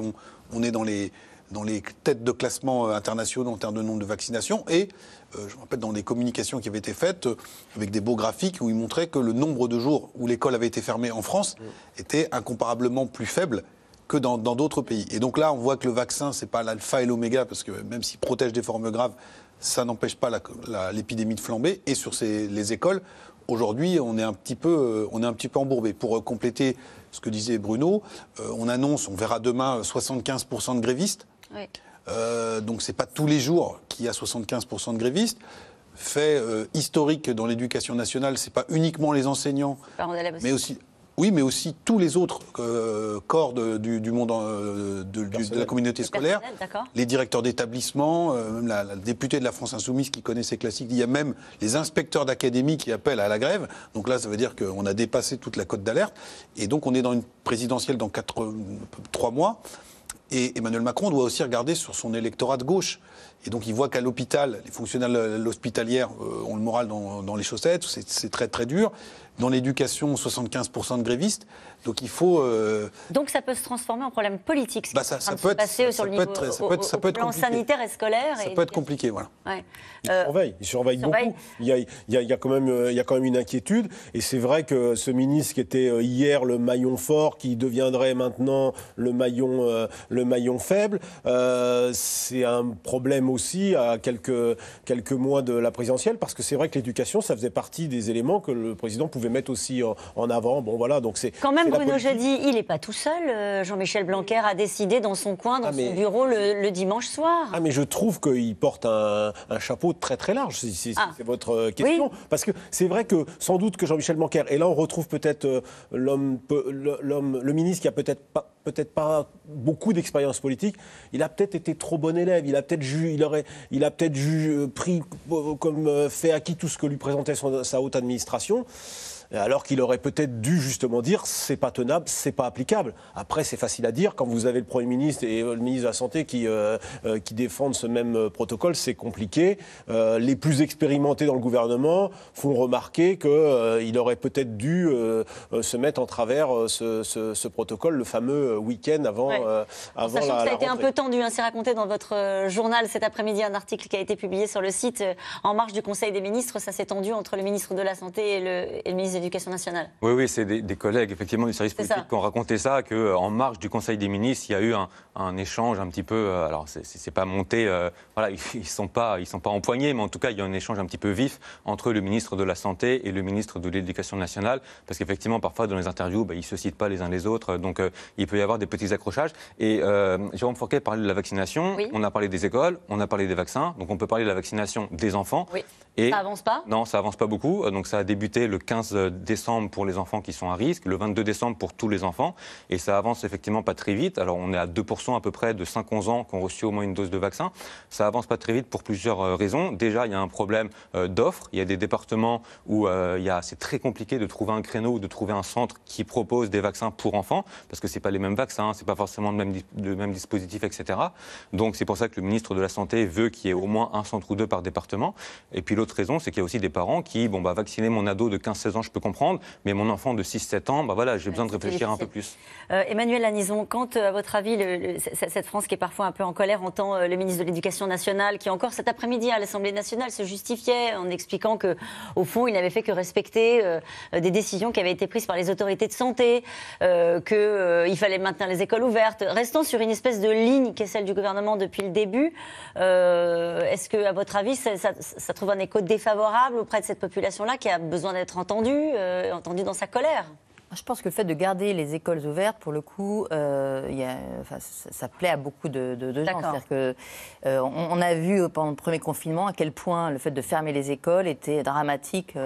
Speaker 6: on, est dans les dans les têtes de classement internationaux en termes de nombre de vaccinations. Et euh, je me rappelle dans des communications qui avaient été faites, euh, avec des beaux graphiques où ils montraient que le nombre de jours où l'école avait été fermée en France mm. était incomparablement plus faible que dans d'autres pays. Et donc là, on voit que le vaccin, ce n'est pas l'alpha et l'oméga, parce que même s'il protège des formes graves, ça n'empêche pas l'épidémie de flamber. Et sur les écoles, aujourd'hui, on est un petit peu, euh, on est un petit peu embourbé. Pour compléter ce que disait Bruno, on annonce, on verra demain 75% de grévistes. Donc euh, donc c'est pas tous les jours qu'il y a 75% de grévistes. Fait euh, historique dans l'éducation nationale, c'est pas uniquement les enseignants, mais aussi oui, mais aussi tous les autres euh, corps de, du, monde de, la communauté scolaire, les directeurs d'établissement, même la, députée de la France insoumise qui connaît ses classiques. Il y a même les inspecteurs d'académie qui appellent à la grève. Donc là, ça veut dire qu'on a dépassé toute la cote d'alerte, et donc on est dans une présidentielle dans 3 trois mois. Et Emmanuel Macron doit aussi regarder sur son électorat de gauche. Et donc, ils voient qu'à l'hôpital, les fonctionnaires hospitalières euh, ont le moral dans, les chaussettes, c'est très très dur. Dans l'éducation, 75% de grévistes. Donc il faut. Euh,
Speaker 1: donc ça peut se transformer en problème politique. Ce ça, ça, peut se passer sur le niveau, peut ça ça sanitaire et scolaire. Ça peut être compliqué, voilà. Ouais.
Speaker 4: ils euh, surveillent, ils surveillent beaucoup. Il y, a, quand même, il y quand même une inquiétude. Et c'est vrai que ce ministre qui était hier le maillon fort, qui deviendrait maintenant le maillon, le maillon faible, c'est un problème aussi à quelques, quelques mois de la présidentielle, parce que c'est vrai que l'éducation, ça faisait partie des éléments que le président pouvait mettre aussi en, avant. Bon, voilà, donc c'est. Quand même, Bruno Jadis,
Speaker 1: il n'est pas tout seul. Euh, Jean-Michel Blanquer a décidé dans son coin, dans ah, son bureau, le, dimanche
Speaker 4: soir. Ah, mais je trouve qu'il porte un, chapeau très, très large, ah. c'est votre euh, question. Parce que c'est vrai que sans doute que Jean-Michel Blanquer, et là, on retrouve peut-être euh, l'homme, l'homme, le ministre qui a peut-être pas peut-être pas beaucoup d'expérience politique, il a peut-être été trop bon élève, il a peut-être ju il, a peut-être euh, pris euh, comme euh, fait acquis tout ce que lui présentait sa haute administration. Euh, alors qu'il aurait peut-être dû justement dire c'est pas tenable, c'est pas applicable. Après, c'est facile à dire quand vous avez le Premier ministre et le ministre de la Santé qui, euh, euh, défendent ce même protocole, c'est compliqué. les plus expérimentés dans le gouvernement font remarquer qu'il aurait peut-être dû se mettre en travers ce, protocole, le fameux week-end avant, avant Sachant que ça a été un peu
Speaker 1: tendu, ainsi hein, c'est raconté dans votre journal cet après-midi, un article qui a été publié sur le site En marche du Conseil des ministres. Ça s'est tendu entre le ministre de la Santé et le, et le ministre éducation nationale.
Speaker 3: Oui, oui, c'est des, collègues, effectivement, du service public qui ont raconté ça, qu'en euh, marge du Conseil des ministres, il y a eu un, échange un petit peu. Euh, alors, c'est pas monté, euh, voilà, ils ne sont, pas, ils sont pas empoignés, mais en tout cas, il y a un échange un petit peu vif entre le ministre de la Santé et le ministre de l'Éducation nationale, parce qu'effectivement, parfois, dans les interviews, bah, ils ne se citent pas les uns les autres, donc il peut y avoir des petits accrochages. Et euh, Jérôme Fourquet parlait de la vaccination, on a parlé des écoles, on a parlé des vaccins, donc on peut parler de la vaccination des enfants.
Speaker 1: Oui. ça avance pas
Speaker 3: Non, ça avance pas beaucoup. Donc ça a débuté le 15 décembre pour les enfants qui sont à risque, le 22 décembre pour tous les enfants. Et ça avance effectivement pas très vite. Alors on est à 2% à peu près de 5-11 ans qui ont reçu au moins une dose de vaccin. Ça avance pas très vite pour plusieurs euh, raisons. Déjà, il y a un problème euh, d'offres. Il y a des départements où euh, c'est très compliqué de trouver un créneau ou de trouver un centre qui propose des vaccins pour enfants, parce que ce pas les mêmes vaccins, ce pas forcément le même, le même dispositif, etc. Donc c'est pour ça que le ministre de la Santé veut qu'il y ait au moins un centre ou deux par département. Et puis l'autre raison, c'est qu'il y a aussi des parents qui, bon, bah, vacciner mon ado de 15-16 ans, je peux comprendre, mais mon enfant de 6-7 ans, bah voilà, j'ai besoin de réfléchir un peu plus.
Speaker 1: Euh, Emmanuel Lanison, quand, euh, à votre avis, cette France qui est parfois un peu en colère entend euh, le ministre de l'Éducation nationale, qui encore cet après-midi à l'Assemblée nationale se justifiait en expliquant que, au fond, il n'avait fait que respecter des décisions qui avaient été prises par les autorités de santé, qu'il fallait maintenir les écoles ouvertes, restant sur une espèce de ligne qui est celle du gouvernement depuis le début. Est-ce que, à votre avis, ça trouve un écho défavorable auprès de cette population-là qui a besoin d'être entendue euh, entendu, dans sa colère.
Speaker 5: Je pense que le fait de garder les écoles ouvertes, pour le coup, euh, ça, plaît à beaucoup de, gens. cest que euh, on, a vu pendant le premier confinement à quel point le fait de fermer les écoles était dramatique.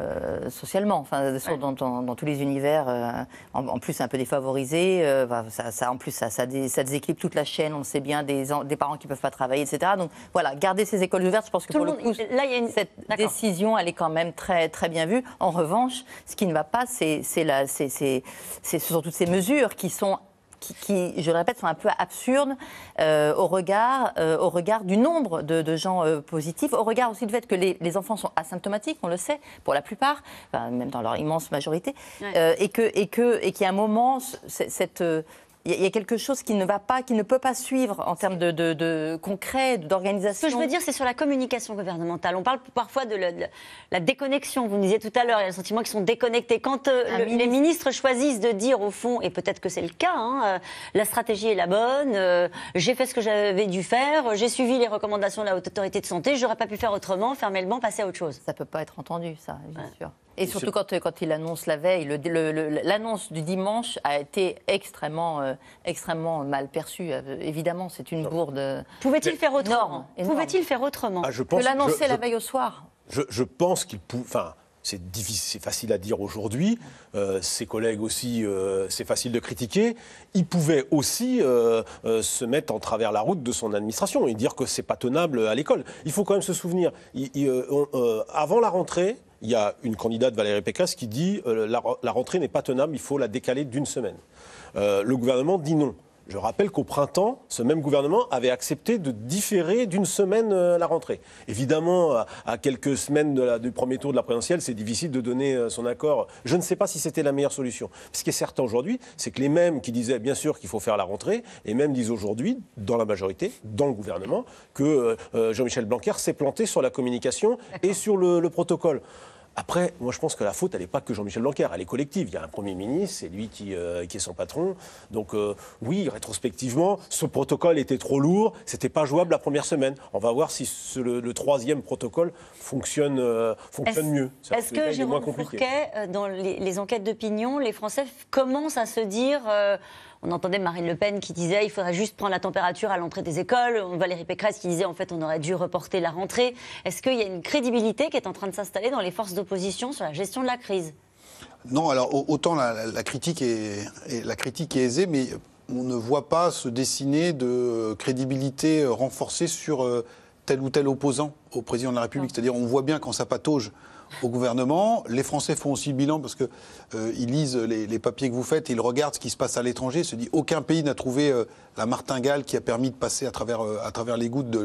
Speaker 5: Euh, socialement, enfin, dans, tous les univers, euh, en, plus un peu défavorisé, euh, ça, en plus ça, ça, déséquilibre toute la chaîne, on le sait bien, des, des parents qui ne peuvent pas travailler, etc. Donc voilà, garder ces écoles ouvertes, je pense que pour le, coup, là, il y a une... cette décision, elle est quand même très, très bien vue. En revanche, ce qui ne va pas, c'est, c'est, ce sont toutes ces mesures qui sont qui, je le répète, sont un peu absurdes euh, au, regard, euh, au regard du nombre de, gens euh, positifs, au regard aussi du fait que les, enfants sont asymptomatiques, on le sait, pour la plupart, même dans leur immense majorité, et qu'il et que, et y a un moment, cette il y, a quelque chose qui ne va pas, qui ne peut pas suivre en termes de, de, concret, d'organisation. Ce que je veux dire,
Speaker 1: c'est sur la communication gouvernementale. On parle parfois de la, déconnexion. Vous nous disiez tout à l'heure, il y a le sentiment qu'ils sont déconnectés. Quand euh, ah les ministres choisissent de dire, au fond, et peut-être que c'est le cas, hein, euh, la stratégie est la bonne, euh, j'ai fait ce que j'avais dû faire, j'ai suivi les recommandations de la Haute Autorité de Santé, j'aurais pas pu faire autrement, fermer le banc, passer à autre chose. Ça peut pas être entendu, ça, bien sûr.
Speaker 5: Et surtout quand, il annonce la veille, l'annonce du dimanche a été extrêmement, euh, extrêmement mal perçue. Euh, évidemment, c'est une non. bourde. Euh,
Speaker 4: Pouvait-il faire autrement Pouvait-il ah, faire autrement je Que l'annoncer la veille au soir Je, pense qu'il pouvait. Enfin, c'est difficile, facile à dire aujourd'hui. ses collègues aussi, c'est facile de critiquer. Il pouvait aussi se mettre en travers la route de son administration et dire que c'est pas tenable à l'école. Il faut quand même se souvenir, avant la rentrée, il y a une candidate, Valérie Pécresse, qui dit euh, la, rentrée n'est pas tenable, il faut la décaler d'une semaine. Euh, le gouvernement dit non. Je rappelle qu'au printemps, ce même gouvernement avait accepté de différer d'une semaine euh, la rentrée. Évidemment, à quelques semaines du premier tour de la présidentielle, c'est difficile de donner son accord. Je ne sais pas si c'était la meilleure solution. Ce qui est certain aujourd'hui, c'est que les mêmes qui disaient bien sûr qu'il faut faire la rentrée, et même disent aujourd'hui, dans la majorité, dans le gouvernement, que Jean-Michel Blanquer s'est planté sur la communication et sur le protocole. Après, moi je pense que la faute, elle n'est pas que Jean-Michel Blanquer, elle est collective. Il y a un Premier ministre, c'est lui qui, euh, qui, est son patron. Donc euh, oui, rétrospectivement, ce protocole était trop lourd, c'était pas jouable la première semaine. On va voir si le, troisième protocole fonctionne, euh, fonctionne mieux. Est-ce que Jérôme Fourquet,
Speaker 1: dans les, les enquêtes d'opinion, les Français commencent à se dire on entendait Marine Le Pen qui disait il faudrait juste prendre la température à l'entrée des écoles, Valérie Pécresse qui disait en fait on aurait dû reporter la rentrée. Est-ce qu'il y a une crédibilité qui est en train de s'installer dans les forces d'opposition sur la gestion de la crise
Speaker 6: non, alors autant la, critique est, la critique est aisée, mais on ne voit pas se dessiner de crédibilité renforcée sur euh, tel ou tel opposant au président de la République. C'est-à-dire, on voit bien quand ça patauge au gouvernement. Les Français font aussi le bilan parce qu'ils euh, lisent les, papiers que vous faites, ils regardent ce qui se passe à l'étranger, se disent aucun pays n'a trouvé euh, la martingale qui a permis de passer à travers, euh, à travers les gouttes de,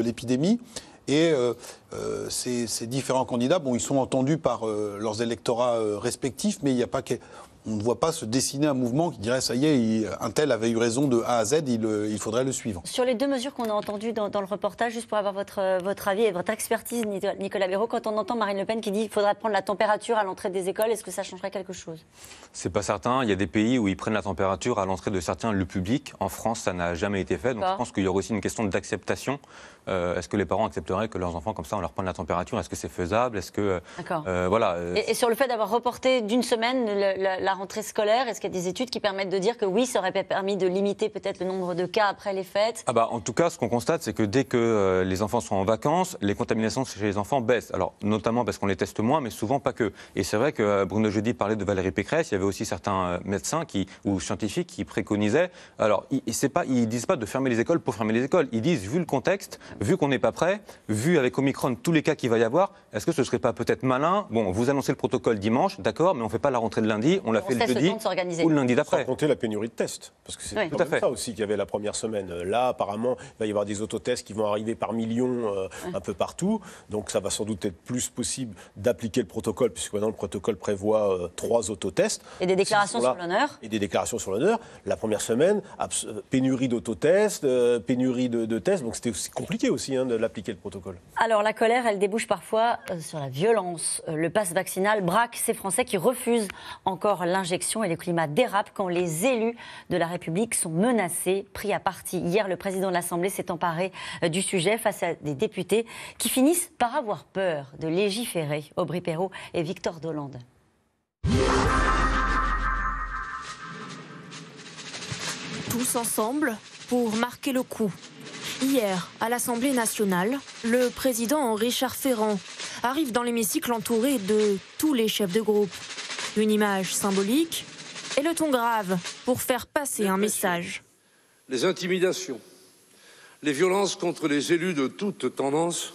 Speaker 6: l'épidémie. Et ces, différents candidats, bon, ils sont entendus par leurs électorats respectifs, mais il n'y a pas que on ne voit pas se dessiner un mouvement qui dirait ça y est, un tel avait eu raison de A à Z, euh, il, faudrait le suivre.
Speaker 1: Sur les deux mesures qu'on a entendues dans, le reportage, juste pour avoir votre, euh, avis et votre expertise, Nicolas Béraud, quand on entend Marine Le Pen qui dit qu'il faudrait prendre la température à l'entrée des écoles, est-ce que ça changerait quelque chose
Speaker 3: C'est pas certain. Il y a des pays où ils prennent la température à l'entrée de certains lieux publics. En France, ça n'a jamais été fait. Donc je pense qu'il y aura aussi une question d'acceptation. Euh, est-ce que les parents accepteraient que leurs enfants, comme ça, on leur prenne la température Est-ce que c'est faisable Est-ce que. voilà. Et,
Speaker 1: sur le fait d'avoir reporté d'une semaine la la rentrée scolaire Est-ce qu'il y a des études qui permettent de dire que oui, ça aurait permis de limiter peut-être le nombre de cas après les fêtes
Speaker 3: ah bah, En tout cas, ce qu'on constate, c'est que dès que euh, les enfants sont en vacances, les contaminations chez les enfants baissent. Alors, notamment parce qu'on les teste moins, mais souvent pas que. Et c'est vrai que euh, Bruno Jeudi parlait de Valérie Pécresse, il y avait aussi certains euh, médecins qui, ou scientifiques qui préconisaient. Alors, ils ne disent pas de fermer les écoles pour fermer les écoles. Ils disent, vu le contexte, vu qu'on n'est pas prêt, vu avec Omicron tous les cas qu'il va y avoir, est-ce que ce serait pas peut-être malin Bon, vous
Speaker 4: annoncez le protocole dimanche, d'accord, mais on ne fait pas la rentrée de lundi, on l'a fait le jeudi ou le lundi d'après. compter la pénurie de tests, parce que c'est ça aussi qu'il y avait la première semaine. Euh, là, apparemment, il va y avoir des autotests qui vont arriver par millions euh, un peu partout, donc ça va sans doute être plus possible d'appliquer le protocole, puisque maintenant le protocole prévoit euh, trois autotests. Et des déclarations sur l'honneur. Et des déclarations sur l'honneur. La première semaine, pénurie d'autotests, pénurie de, tests, donc c'était compliqué aussi hein, de l'appliquer le protocole.
Speaker 1: Alors la colère, elle débouche parfois sur la violence. Le passe vaccinal braque ces Français qui refusent encore l'injection et le climat dérapent quand les élus de la République sont menacés, pris à partie. Hier, le président de l'Assemblée s'est emparé euh, du sujet face à des députés qui finissent par avoir peur de légiférer. Aubry Perrault et
Speaker 2: Victor Dolande. Tous ensemble pour marquer le coup. Hier, à l'Assemblée nationale, le président Richard Ferrand arrive dans l'hémicycle entouré de tous les chefs de groupe. Une image symbolique et le ton grave pour faire passer un message.
Speaker 9: Les intimidations, les violences contre les élus de toute tendance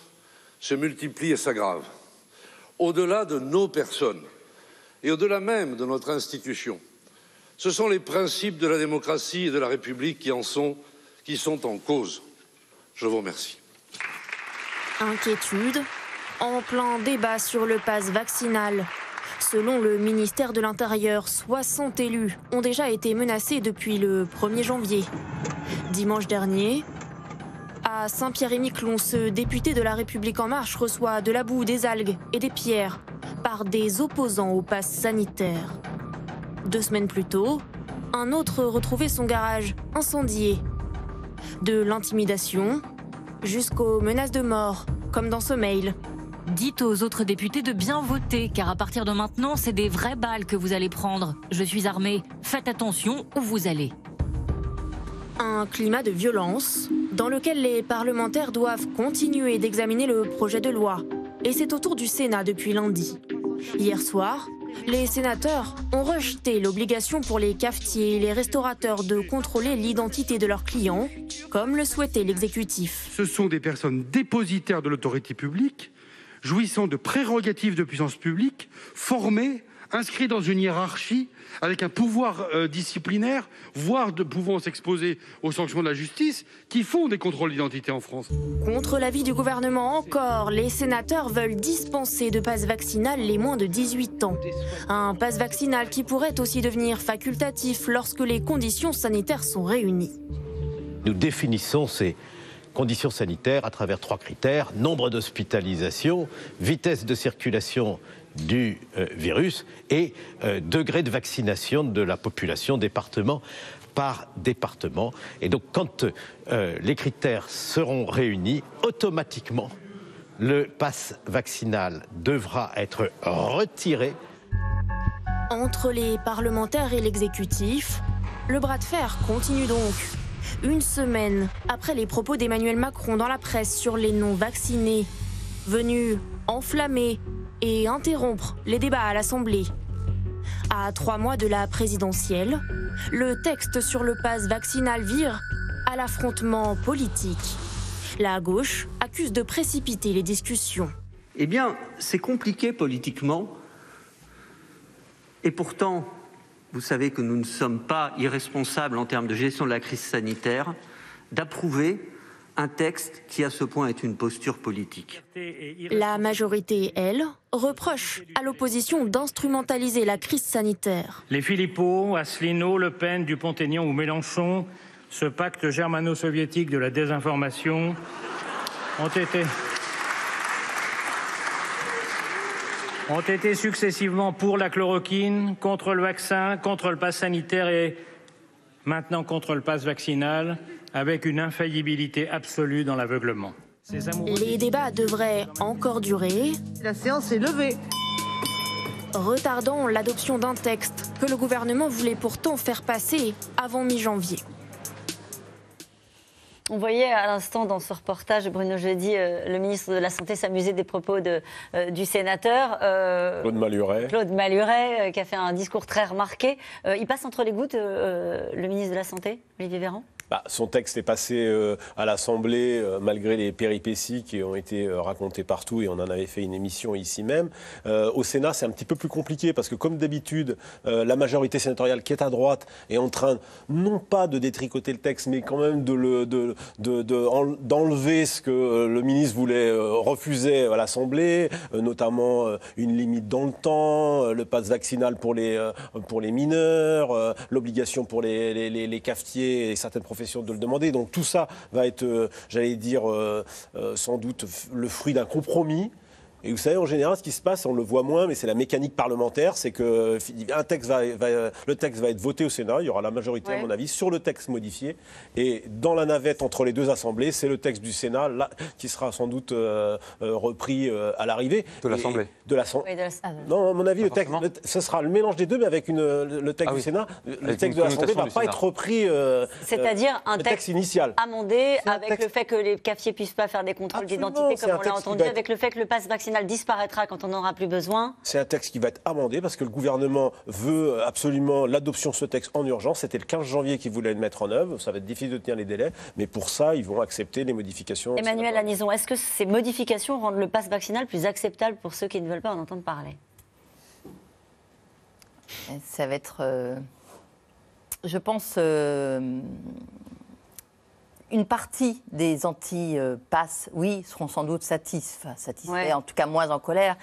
Speaker 9: se multiplient et s'aggravent. Au-delà de nos personnes et au-delà même de notre institution, ce sont les principes de la démocratie et de la République qui, en sont, qui sont en cause. Je vous remercie.
Speaker 2: Inquiétude en plein débat sur le pass vaccinal Selon le ministère de l'Intérieur, 60 élus ont déjà été menacés depuis le 1er janvier. Dimanche dernier, à Saint-Pierre-et-Miquelon, ce député de la République en marche reçoit de la boue, des algues et des pierres par des opposants au pass sanitaire. Deux semaines plus tôt, un autre retrouvait son garage incendié. De l'intimidation jusqu'aux menaces de mort, comme dans ce mail. Dites aux autres députés de bien voter,
Speaker 1: car à partir de maintenant, c'est des vraies balles que vous allez prendre. Je suis armé Faites attention où vous
Speaker 2: allez. Un climat de violence dans lequel les parlementaires doivent continuer d'examiner le projet de loi. Et c'est au tour du Sénat depuis lundi. Hier soir, les sénateurs ont rejeté l'obligation pour les cafetiers et les restaurateurs de contrôler l'identité de leurs clients, comme le souhaitait l'exécutif.
Speaker 6: Ce sont des personnes dépositaires de l'autorité publique jouissant de prérogatives de puissance publique, formés, inscrits dans une hiérarchie, avec un pouvoir euh, disciplinaire, voire de, pouvant s'exposer aux sanctions de la justice, qui font des contrôles d'identité en France.
Speaker 2: Contre l'avis du gouvernement encore, les sénateurs veulent dispenser de passe vaccinal les moins de 18 ans. Un passe vaccinal qui pourrait aussi devenir facultatif lorsque les conditions sanitaires sont réunies.
Speaker 4: Nous définissons ces conditions sanitaires à travers trois critères, nombre d'hospitalisations, vitesse de circulation du euh, virus et euh, degré de vaccination de la population département par département. Et donc quand euh, les critères seront réunis, automatiquement, le passe vaccinal devra être
Speaker 9: retiré.
Speaker 2: Entre les parlementaires et l'exécutif, le bras de fer continue donc une semaine après les propos d'Emmanuel Macron dans la presse sur les non-vaccinés, venus enflammer et interrompre les débats à l'Assemblée. À trois mois de la présidentielle, le texte sur le pass vaccinal vire à l'affrontement politique. La gauche accuse de précipiter les discussions. Eh bien, c'est compliqué politiquement. Et pourtant, vous savez que nous ne sommes pas irresponsables en termes de gestion de la crise sanitaire, d'approuver un texte qui, à ce point, est une posture politique. La majorité, elle, reproche à l'opposition d'instrumentaliser la crise sanitaire.
Speaker 9: Les Philippot, Asselineau, Le Pen, Dupont-Aignan ou Mélenchon, ce pacte germano-soviétique de la désinformation, ont été. ont été successivement pour la chloroquine, contre le vaccin, contre le pass sanitaire et maintenant contre le pass vaccinal, avec une infaillibilité absolue dans l'aveuglement.
Speaker 2: Les débats devraient encore durer. La séance est levée. Retardant l'adoption d'un texte que le gouvernement voulait pourtant faire passer avant mi-janvier.
Speaker 1: On voyait à l'instant dans ce reportage, Bruno Jeudi, euh, le ministre de la Santé s'amuser des propos euh, du sénateur. Euh, Claude
Speaker 4: Maluret. Claude
Speaker 1: Maluret, qui a fait un discours très remarqué. il passe entre les gouttes, le ministre de la Santé, Olivier Véran
Speaker 4: bah, son texte est passé à l'Assemblée malgré les péripéties qui ont été racontées partout et on en avait fait une émission ici même. au Sénat, c'est un petit peu plus compliqué parce que comme d'habitude, la majorité sénatoriale qui est à droite est en train non pas de détricoter le texte mais quand même de le, de, d'enlever ce que euh, le ministre voulait euh, refuser à l'Assemblée, euh, notamment une limite dans le temps, le pass vaccinal pour les, mineurs, l'obligation pour les, les, cafetiers et certaines professions de le demander. Donc tout ça va être, j'allais dire, sans doute le fruit d'un compromis. Et vous savez, en général, ce qui se passe, on le voit moins, mais c'est la mécanique parlementaire, c'est que un texte le texte va être voté au Sénat, il y aura la majorité, à mon avis, sur le texte modifié. Et dans la navette entre les deux assemblées, c'est le texte du Sénat qui sera sans doute euh, euh, repris euh, à l'arrivée. De l'Assemblée De l'Assemblée. Ah, non, à mon avis, le texte, ce sera le mélange des deux, mais avec une, le texte ah du Sénat. le texte de l'Assemblée ne va pas être repris. C'est-à-dire un texte, texte, initial.
Speaker 1: amendé avec le fait que les ne puissent pas faire des contrôles d'identité, comme on l'a entendu, avec le fait que le passe vaccinal disparaîtra quand on aura plus besoin.
Speaker 4: C'est un texte qui va être amendé parce que le gouvernement veut absolument l'adoption de ce texte en urgence. C'était le 15 janvier qu'ils voulaient le mettre en œuvre. Ça va être difficile de tenir les délais, mais pour ça, ils vont accepter les modifications.
Speaker 1: Emmanuel Anison, est-ce que ces modifications rendent le pass vaccinal plus acceptable pour ceux qui ne veulent pas en entendre parler
Speaker 5: Ça va être, euh, je pense. Euh, une partie des anti-passes, oui, seront sans doute satisfaits, satisfaits en tout cas moins en colère.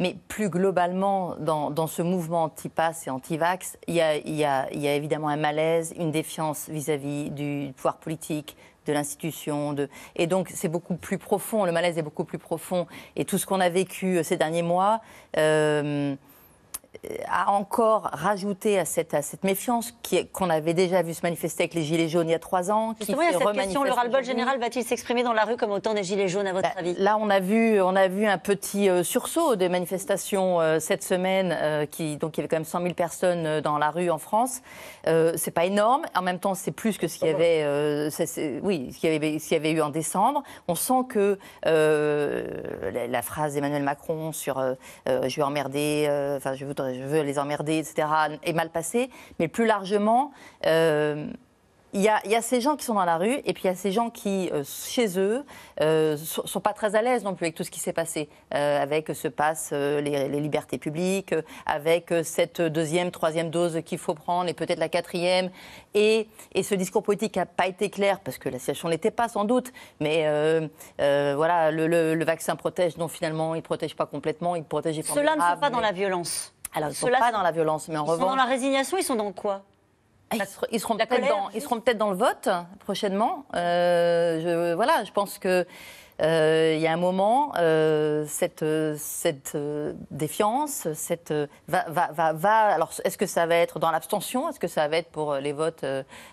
Speaker 5: Mais plus globalement, dans, ce mouvement anti-pass et anti-vax, il y, a, évidemment un malaise, une défiance vis-à-vis du pouvoir politique, de l'institution. Et donc, c'est beaucoup plus profond, le malaise est beaucoup plus profond. Et tout ce qu'on a vécu euh, ces derniers mois. Euh, a encore rajouté à cette, cette méfiance qu'on avait déjà vu se manifester avec les Gilets jaunes il y a trois ans. Qui oui, cette question, le ras-le-bol général va-t-il s'exprimer dans la rue comme autant des Gilets jaunes, à votre bah, avis Là, on a, vu, on a vu un petit euh, sursaut des manifestations euh, cette semaine, euh, qui, donc il y avait quand même 100 000 personnes dans la rue en France. Euh, c'est pas énorme, en même temps, c'est plus que ce qu'il y avait, oui, ce y avait, y avait eu en décembre. On sent que la, la, phrase d'Emmanuel Macron sur je vais emmerder, enfin, je vais vous euh, je veux les emmerder, etc., est mal passé. Mais plus largement, euh, il y, a, ces gens qui sont dans la rue et puis il y a ces gens qui, euh, chez eux, euh, sont, pas très à l'aise non plus avec tout ce qui s'est passé, avec ce passe les, libertés publiques, avec cette deuxième, troisième dose qu'il faut prendre et peut-être la quatrième. Et, et ce discours politique n'a pas été clair parce que la situation n'était pas sans doute, mais voilà, le, vaccin protège, non finalement il protège pas complètement, il protège. Cela ne va pas dans la violence. Alors, ils ne sont pas dans la violence, mais en revanche. Ils sont dans la résignation, ils sont dans quoi ah, ils, seront, peut-être dans, le vote prochainement. Euh, je, voilà, je pense que euh, il y a un moment, euh, cette, euh, défiance, va, alors est-ce que ça va être dans l'abstention Est-ce que ça va être pour les votes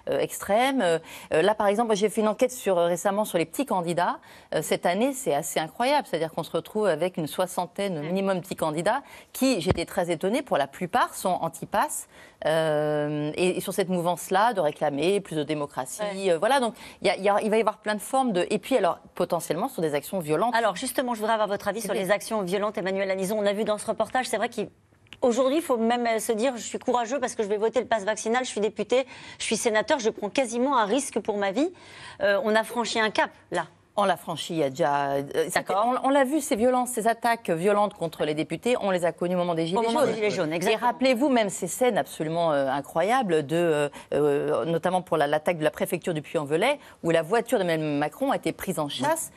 Speaker 5: extrêmes Là, par exemple, j'ai fait une enquête sur, récemment sur les petits candidats. cette année, c'est assez incroyable. C'est-à-dire qu'on se retrouve avec une soixantaine minimum de petits candidats qui, j'étais très étonnée, pour la plupart sont anti euh, et, sur cette mouvance-là, de réclamer plus de démocratie. Euh, voilà, donc il va y avoir plein de formes de. Et puis, alors, potentiellement, sur des actions violentes. Alors, justement, je voudrais avoir votre avis sur les actions violentes, Emmanuel Anison. On a vu dans ce reportage, c'est vrai
Speaker 1: qu'aujourd'hui il faut même euh, se dire je suis courageux parce que je vais voter le passe vaccinal, je suis député, je suis sénateur, je prends quasiment un risque pour ma
Speaker 5: vie. on a franchi un cap, là. On l'a franchi, il y a déjà. Euh, on, l'a vu, ces violences, ces attaques violentes contre les députés, on les a connues au moment des Gilets jaunes. Des Et rappelez-vous même ces scènes absolument euh, incroyables, de, euh, notamment pour l'attaque de la préfecture du Puy-en-Velay, où la voiture de Mme Macron a été prise en chasse.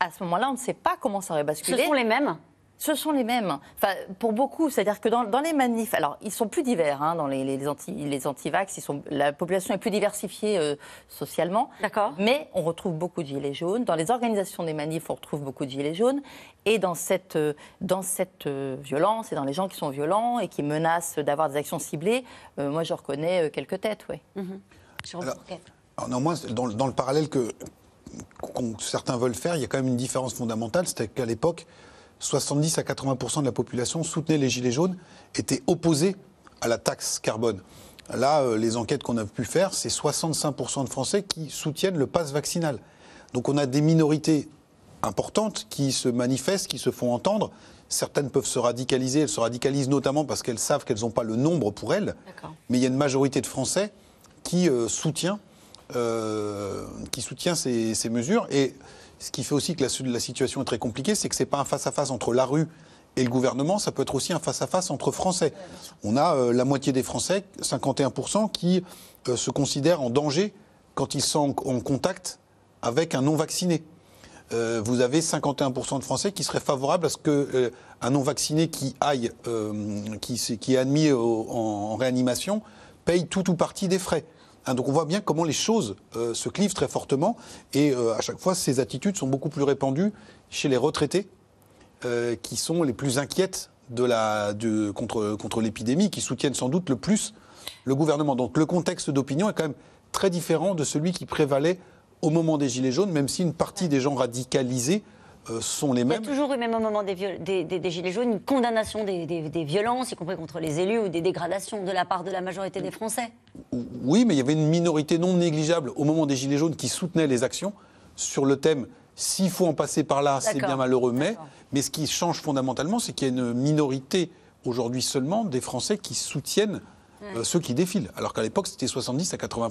Speaker 5: À ce moment-là, on ne sait pas comment ça aurait basculé. Ce sont les mêmes ce sont les mêmes. Enfin, pour beaucoup, c'est-à-dire que dans, les manifs, alors ils sont plus divers hein, dans les, les, anti, les vax ils sont, la population est plus diversifiée euh, socialement. D'accord. Mais on retrouve beaucoup de gilets jaunes. Dans les organisations des manifs, on retrouve beaucoup de gilets jaunes. Et dans cette, euh, dans cette euh, violence et dans les gens qui sont violents et qui menacent d'avoir des actions ciblées, moi je reconnais quelques têtes, oui.
Speaker 2: Mm-hmm.
Speaker 6: Alors, néanmoins, dans, dans le parallèle que, certains veulent faire, il y a quand même une différence fondamentale, c'est qu'à l'époque, 70 à 80% de la population soutenait les Gilets jaunes, était opposée à la taxe carbone. Là, euh, les enquêtes qu'on a pu faire, c'est 65% de Français qui soutiennent le pass vaccinal. Donc on a des minorités importantes qui se manifestent, qui se font entendre. Certaines peuvent se radicaliser, elles se radicalisent notamment parce qu'elles savent qu'elles n'ont pas le nombre pour elles. Mais il y a une majorité de Français qui euh, soutient, euh, qui soutient ces, ces mesures. Et ce qui fait aussi que la, situation est très compliquée, c'est que ce n'est pas un face-à-face entre la rue et le gouvernement, ça peut être aussi un face-à-face entre Français. On a euh, la moitié des Français, 51%, qui euh, se considèrent en danger quand ils sont en, contact avec un non-vacciné. Euh, vous avez 51% de Français qui seraient favorables à ce qu'un non-vacciné qui aille, qui, est admis en, en réanimation, paye tout ou partie des frais. Hein, donc on voit bien comment les choses euh, se clivent très fortement et euh, à chaque fois ces attitudes sont beaucoup plus répandues chez les retraités euh, qui sont les plus inquiètes contre, contre l'épidémie, qui soutiennent sans doute le plus le gouvernement. Donc le contexte d'opinion est quand même très différent de celui qui prévalait au moment des Gilets jaunes, même si une partie des gens radicalisés euh, sont les mêmes. Il
Speaker 1: y a toujours eu, même au moment des, Gilets jaunes, une condamnation des, violences, y compris contre les élus, ou des dégradations de la part de la majorité des Français.
Speaker 6: Oui, mais il y avait une minorité non négligeable au moment des Gilets jaunes qui soutenait les actions sur le thème s'il faut en passer par là, c'est bien malheureux, mais, mais ce qui change fondamentalement, c'est qu'il y a une minorité aujourd'hui seulement des Français qui soutiennent mmh. euh, ceux qui défilent, alors qu'à l'époque, c'était 70 à 80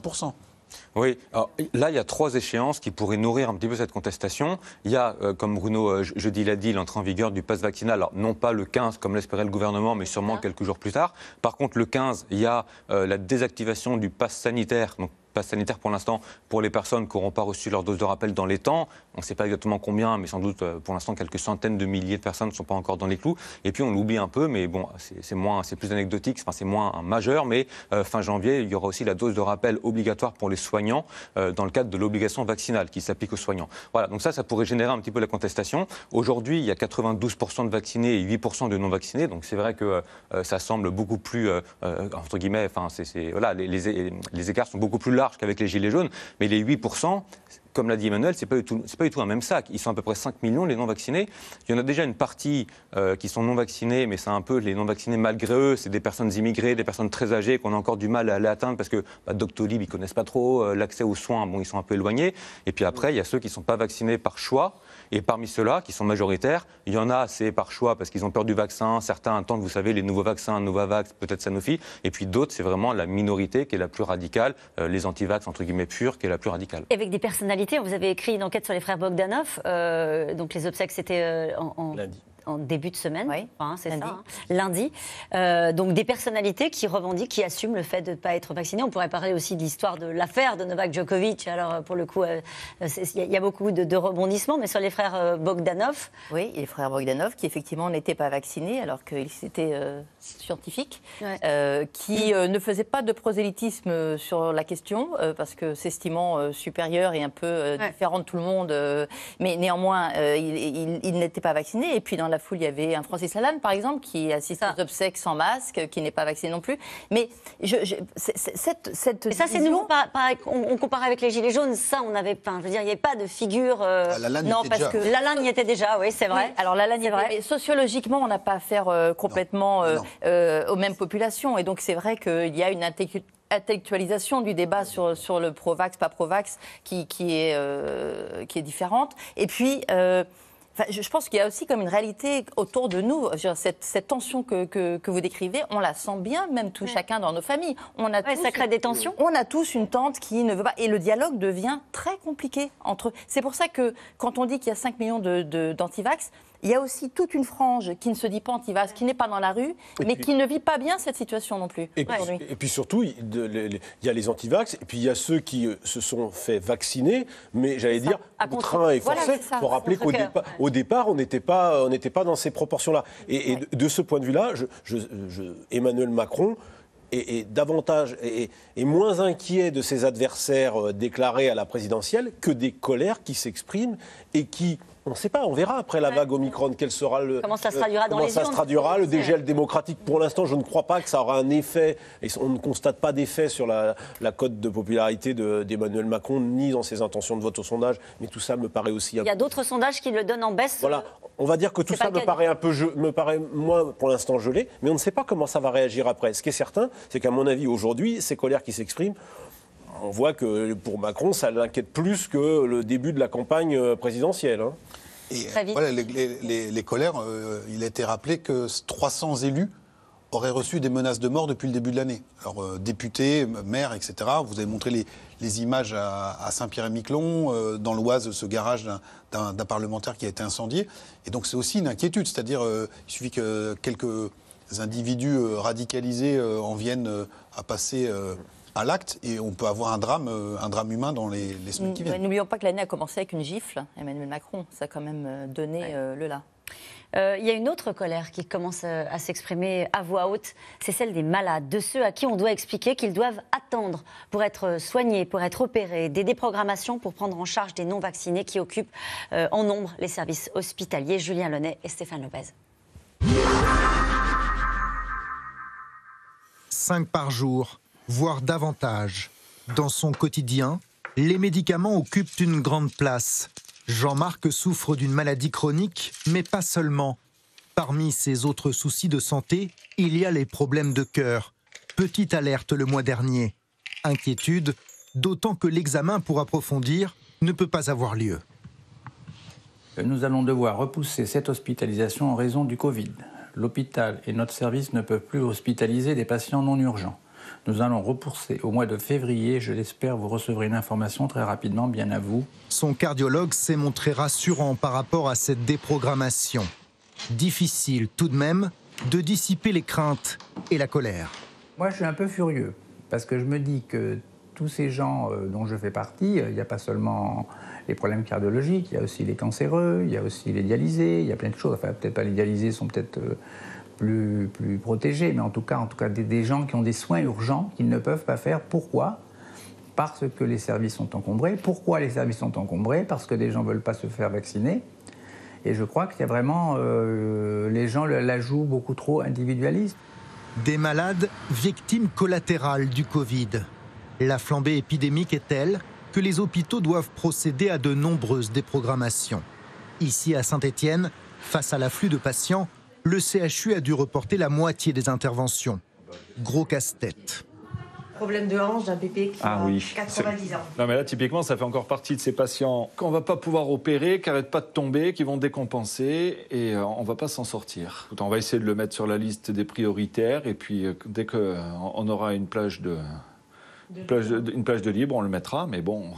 Speaker 3: oui, alors, là, il y a trois échéances qui pourraient nourrir un petit peu cette contestation. Il y a, euh, comme Bruno euh, jeudi l'a dit, l'entrée en vigueur du passe vaccinal, alors non pas le 15 comme l'espérait le gouvernement, mais sûrement ah. quelques jours plus tard. Par contre, le 15, il y a euh, la désactivation du passe sanitaire, passe sanitaire pour l'instant pour les personnes qui n'auront pas reçu leur dose de rappel dans les temps. On ne sait pas exactement combien, mais sans doute euh, pour l'instant quelques centaines de milliers de personnes ne sont pas encore dans les clous. Et puis on l'oublie un peu, mais bon, c'est moins, c'est plus anecdotique, enfin c'est moins majeur, mais euh, fin janvier, il y aura aussi la dose de rappel obligatoire pour les soignants euh, dans le cadre de l'obligation vaccinale qui s'applique aux soignants. Voilà, donc ça, ça pourrait générer un petit peu la contestation. Aujourd'hui, il y a 92% de vaccinés et 8% de non vaccinés, donc c'est vrai que ça semble beaucoup plus entre guillemets, enfin c'est voilà, les, les, les écarts sont beaucoup plus large qu'avec les Gilets jaunes, mais les 8%, comme l'a dit Emmanuel, ce n'est pas, pas, du tout un même sac. Ils sont à peu près 5 millions, les non-vaccinés. Il y en a déjà une partie euh, qui sont non-vaccinés, mais c'est un peu les non-vaccinés malgré eux. C'est des personnes immigrées, des personnes très âgées qu'on a encore du mal à aller atteindre parce que bah, Doctolib, ils ne connaissent pas trop. Euh, l'accès aux soins, bon, ils sont un peu éloignés. Et puis après, il y a ceux qui ne sont pas vaccinés par choix. Et parmi ceux-là, qui sont majoritaires, il y en a, c'est par choix parce qu'ils ont peur du vaccin. Certains attendent, vous savez, les nouveaux vaccins, Novavax, peut-être Sanofi. Et puis d'autres, c'est vraiment la minorité qui est la plus radicale, euh, les antivax, entre guillemets, purs, qui est la plus radicale.
Speaker 1: Avec des personnalités vous avez écrit une enquête sur les frères Bogdanov. Euh, donc les obsèques, c'était euh, en, début de semaine, oui, c'est lundi. ça, hein. lundi. Euh, donc des personnalités qui revendiquent, qui assument le fait de ne pas être vaccinés. On pourrait parler aussi de l'histoire de l'affaire de Novak Djokovic. Alors euh, pour le coup, euh, il y, a beaucoup de, rebondissements, mais sur les frères
Speaker 5: Bogdanov. Oui, les frères Bogdanov qui effectivement n'étaient pas vaccinés alors qu'ils étaient scientifiques, qui ne faisaient pas de prosélytisme sur la question parce que s'estimant supérieur et un peu différent de tout le monde, mais néanmoins ils il, n'étaient pas vaccinés. Et puis dans la foule, il y avait un Francis Lalanne, par exemple, qui assiste aux obsèques sans masque, qui n'est pas vacciné non plus. Mais je, cette, et ça, c'est nouveau.
Speaker 1: on, compare avec les gilets jaunes. Ça, on n'avait pas. Je veux dire, il n'y avait pas de figure. Euh, ah, non, parce que Lalanne
Speaker 5: y était déjà. Oui, c'est vrai. alors Lalanne, c'est vrai. Mais sociologiquement, on n'a pas affaire euh, complètement euh, aux mêmes populations. Et donc, c'est vrai qu'il y a une intellectualisation du débat sur, sur le Provax, pas Provax, qui, est, qui est différente. Et puis, je pense qu'il y a aussi comme une réalité autour de nous. Cette, tension que, vous décrivez, on la sent bien, même tout chacun dans nos familles. On a tous, ça crée des tensions. On a tous une tante qui ne veut pas. Et le dialogue devient très compliqué entre eux. C'est pour ça que quand on dit qu'il y a 5 millions d'antivax, de, il y a aussi toute une frange qui ne se dit pas anti-vax, qui n'est pas dans la rue, mais qui ne vit pas bien cette situation non plus. Et, puis,
Speaker 4: et puis surtout, il y a les anti-vax, et puis il y a ceux qui euh, se sont fait vacciner, mais j'allais dire, contraints train est forcé. rappeler qu'au départ, on n'était pas, euh, on pas dans ces proportions-là. Et, de, ce point de vue-là, je, Emmanuel Macron est, davantage et, moins inquiet de ses adversaires euh, déclarés à la présidentielle que des colères qui s'expriment et qui on ne sait pas, on verra après la vague Omicron quel sera le comment ça se traduira, le, dans les ça se traduira le dégel démocratique. Pour l'instant, je ne crois pas que ça aura un effet et on ne constate pas d'effet sur la, cote de popularité d'Emmanuel Macron ni dans ses intentions de vote au sondage. Mais tout ça me paraît aussi. Il y
Speaker 1: a d'autres sondages qui le donnent en baisse. Voilà,
Speaker 4: on va dire que tout ça me paraît un peu, me paraît moins pour l'instant gelé, mais on ne sait pas comment ça va réagir après. Ce qui est certain, c'est qu'à mon avis aujourd'hui, ces colères qui s'expriment on voit que pour Macron, ça l'inquiète plus que le début de la campagne euh, présidentielle. Hein. Voilà, les, colères, euh, il a été rappelé que 300 élus
Speaker 6: auraient reçu des menaces de mort depuis le début de l'année. Alors, euh, députés, maires, etc. Vous avez montré les, images à, Saint-Pierre-et-Miquelon, euh, dans l'Oise, ce garage d'un parlementaire qui a été incendié. Et donc, c'est aussi une inquiétude. C'est-à-dire, il suffit que quelques individus radicalisés en viennent à passer à l'acte et on peut avoir un drame, euh, un drame humain dans les, les semaines qui viennent. Bah,
Speaker 5: n'oublions pas que l'année a commencé avec une gifle, Emmanuel Macron. Ça a quand même euh, donné euh, le là. Il y a une autre colère qui commence à, s'exprimer à
Speaker 1: voix haute, c'est celle des malades, de ceux à qui on doit expliquer qu'ils doivent attendre pour être soignés, pour être opérés, des déprogrammations pour prendre en charge des non-vaccinés qui occupent en nombre les services hospitaliers. Julien Lennet et Stéphane Lopez.
Speaker 9: Cinq par jour, voire davantage. Dans son quotidien, les médicaments occupent une grande place. Jean-Marc souffre d'une maladie chronique, mais pas seulement. Parmi ses autres soucis de santé, il y a les problèmes de cœur. Petite alerte le mois dernier. Inquiétude, d'autant que l'examen pour approfondir ne peut pas avoir lieu. Nous allons devoir repousser cette hospitalisation en raison du Covid. L'hôpital et notre service ne peuvent plus hospitaliser des patients non urgents. Nous allons repousser au mois de février. Je l'espère, vous recevrez une information très rapidement, bien à vous. Son cardiologue s'est montré rassurant par rapport à cette déprogrammation. Difficile tout de même de dissiper les craintes et la colère. Moi, je suis un peu furieux parce que je me dis que tous ces gens euh, dont je fais partie, euh, il n'y a pas seulement les problèmes cardiologiques, il y a aussi les cancéreux, il y a aussi les dialysés, il y a plein de choses. Enfin, peut-être pas les dialysés sont peut-être euh, plus, protégés, mais en tout cas, en tout cas des, gens qui ont des soins urgents qu'ils ne peuvent pas faire. Pourquoi Parce que les services sont encombrés. Pourquoi les services sont encombrés Parce que des gens ne veulent pas se faire vacciner. Et je crois qu'il y a vraiment. Euh, les gens la jouent beaucoup trop individualiste. Des malades victimes collatérales du Covid. La flambée épidémique est telle que les hôpitaux doivent procéder à de nombreuses déprogrammations. Ici à Saint-Étienne, face à l'afflux de patients, le CHU a dû reporter la moitié des interventions. Gros casse-tête
Speaker 5: problème de hanche d'un bébé qui ah a
Speaker 7: 90 ans.
Speaker 8: Non, mais là, typiquement, ça fait encore partie de ces patients qu'on va pas pouvoir opérer, qui n'arrêtent pas de tomber, qui vont décompenser et euh, on va pas s'en sortir. On va essayer de le mettre sur la liste des prioritaires et puis euh, dès qu'on euh, on aura une plage de, plage de libre, on le mettra. Mais bon,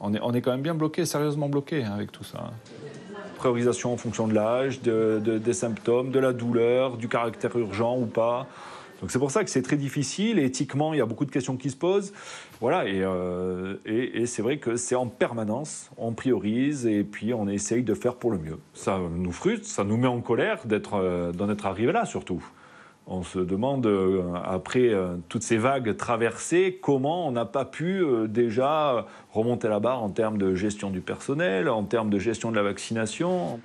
Speaker 8: on est, on est quand même bien bloqué, sérieusement bloqué hein, avec tout ça. Hein priorisation en fonction de l'âge, des symptômes, de la douleur, du caractère urgent ou pas. Donc c'est pour ça que c'est très difficile. éthiquement, il y a beaucoup de questions qui se posent. Voilà, et, euh, c'est vrai que c'est en permanence. On priorise et puis on essaye de faire pour le mieux. Ça nous frustre, ça nous met en colère d'être, euh, d'en être arrivé là surtout on se demande, euh, après euh, toutes ces vagues traversées, comment on n'a pas pu euh, déjà remonter la barre en termes de gestion du personnel, en termes de gestion de la vaccination.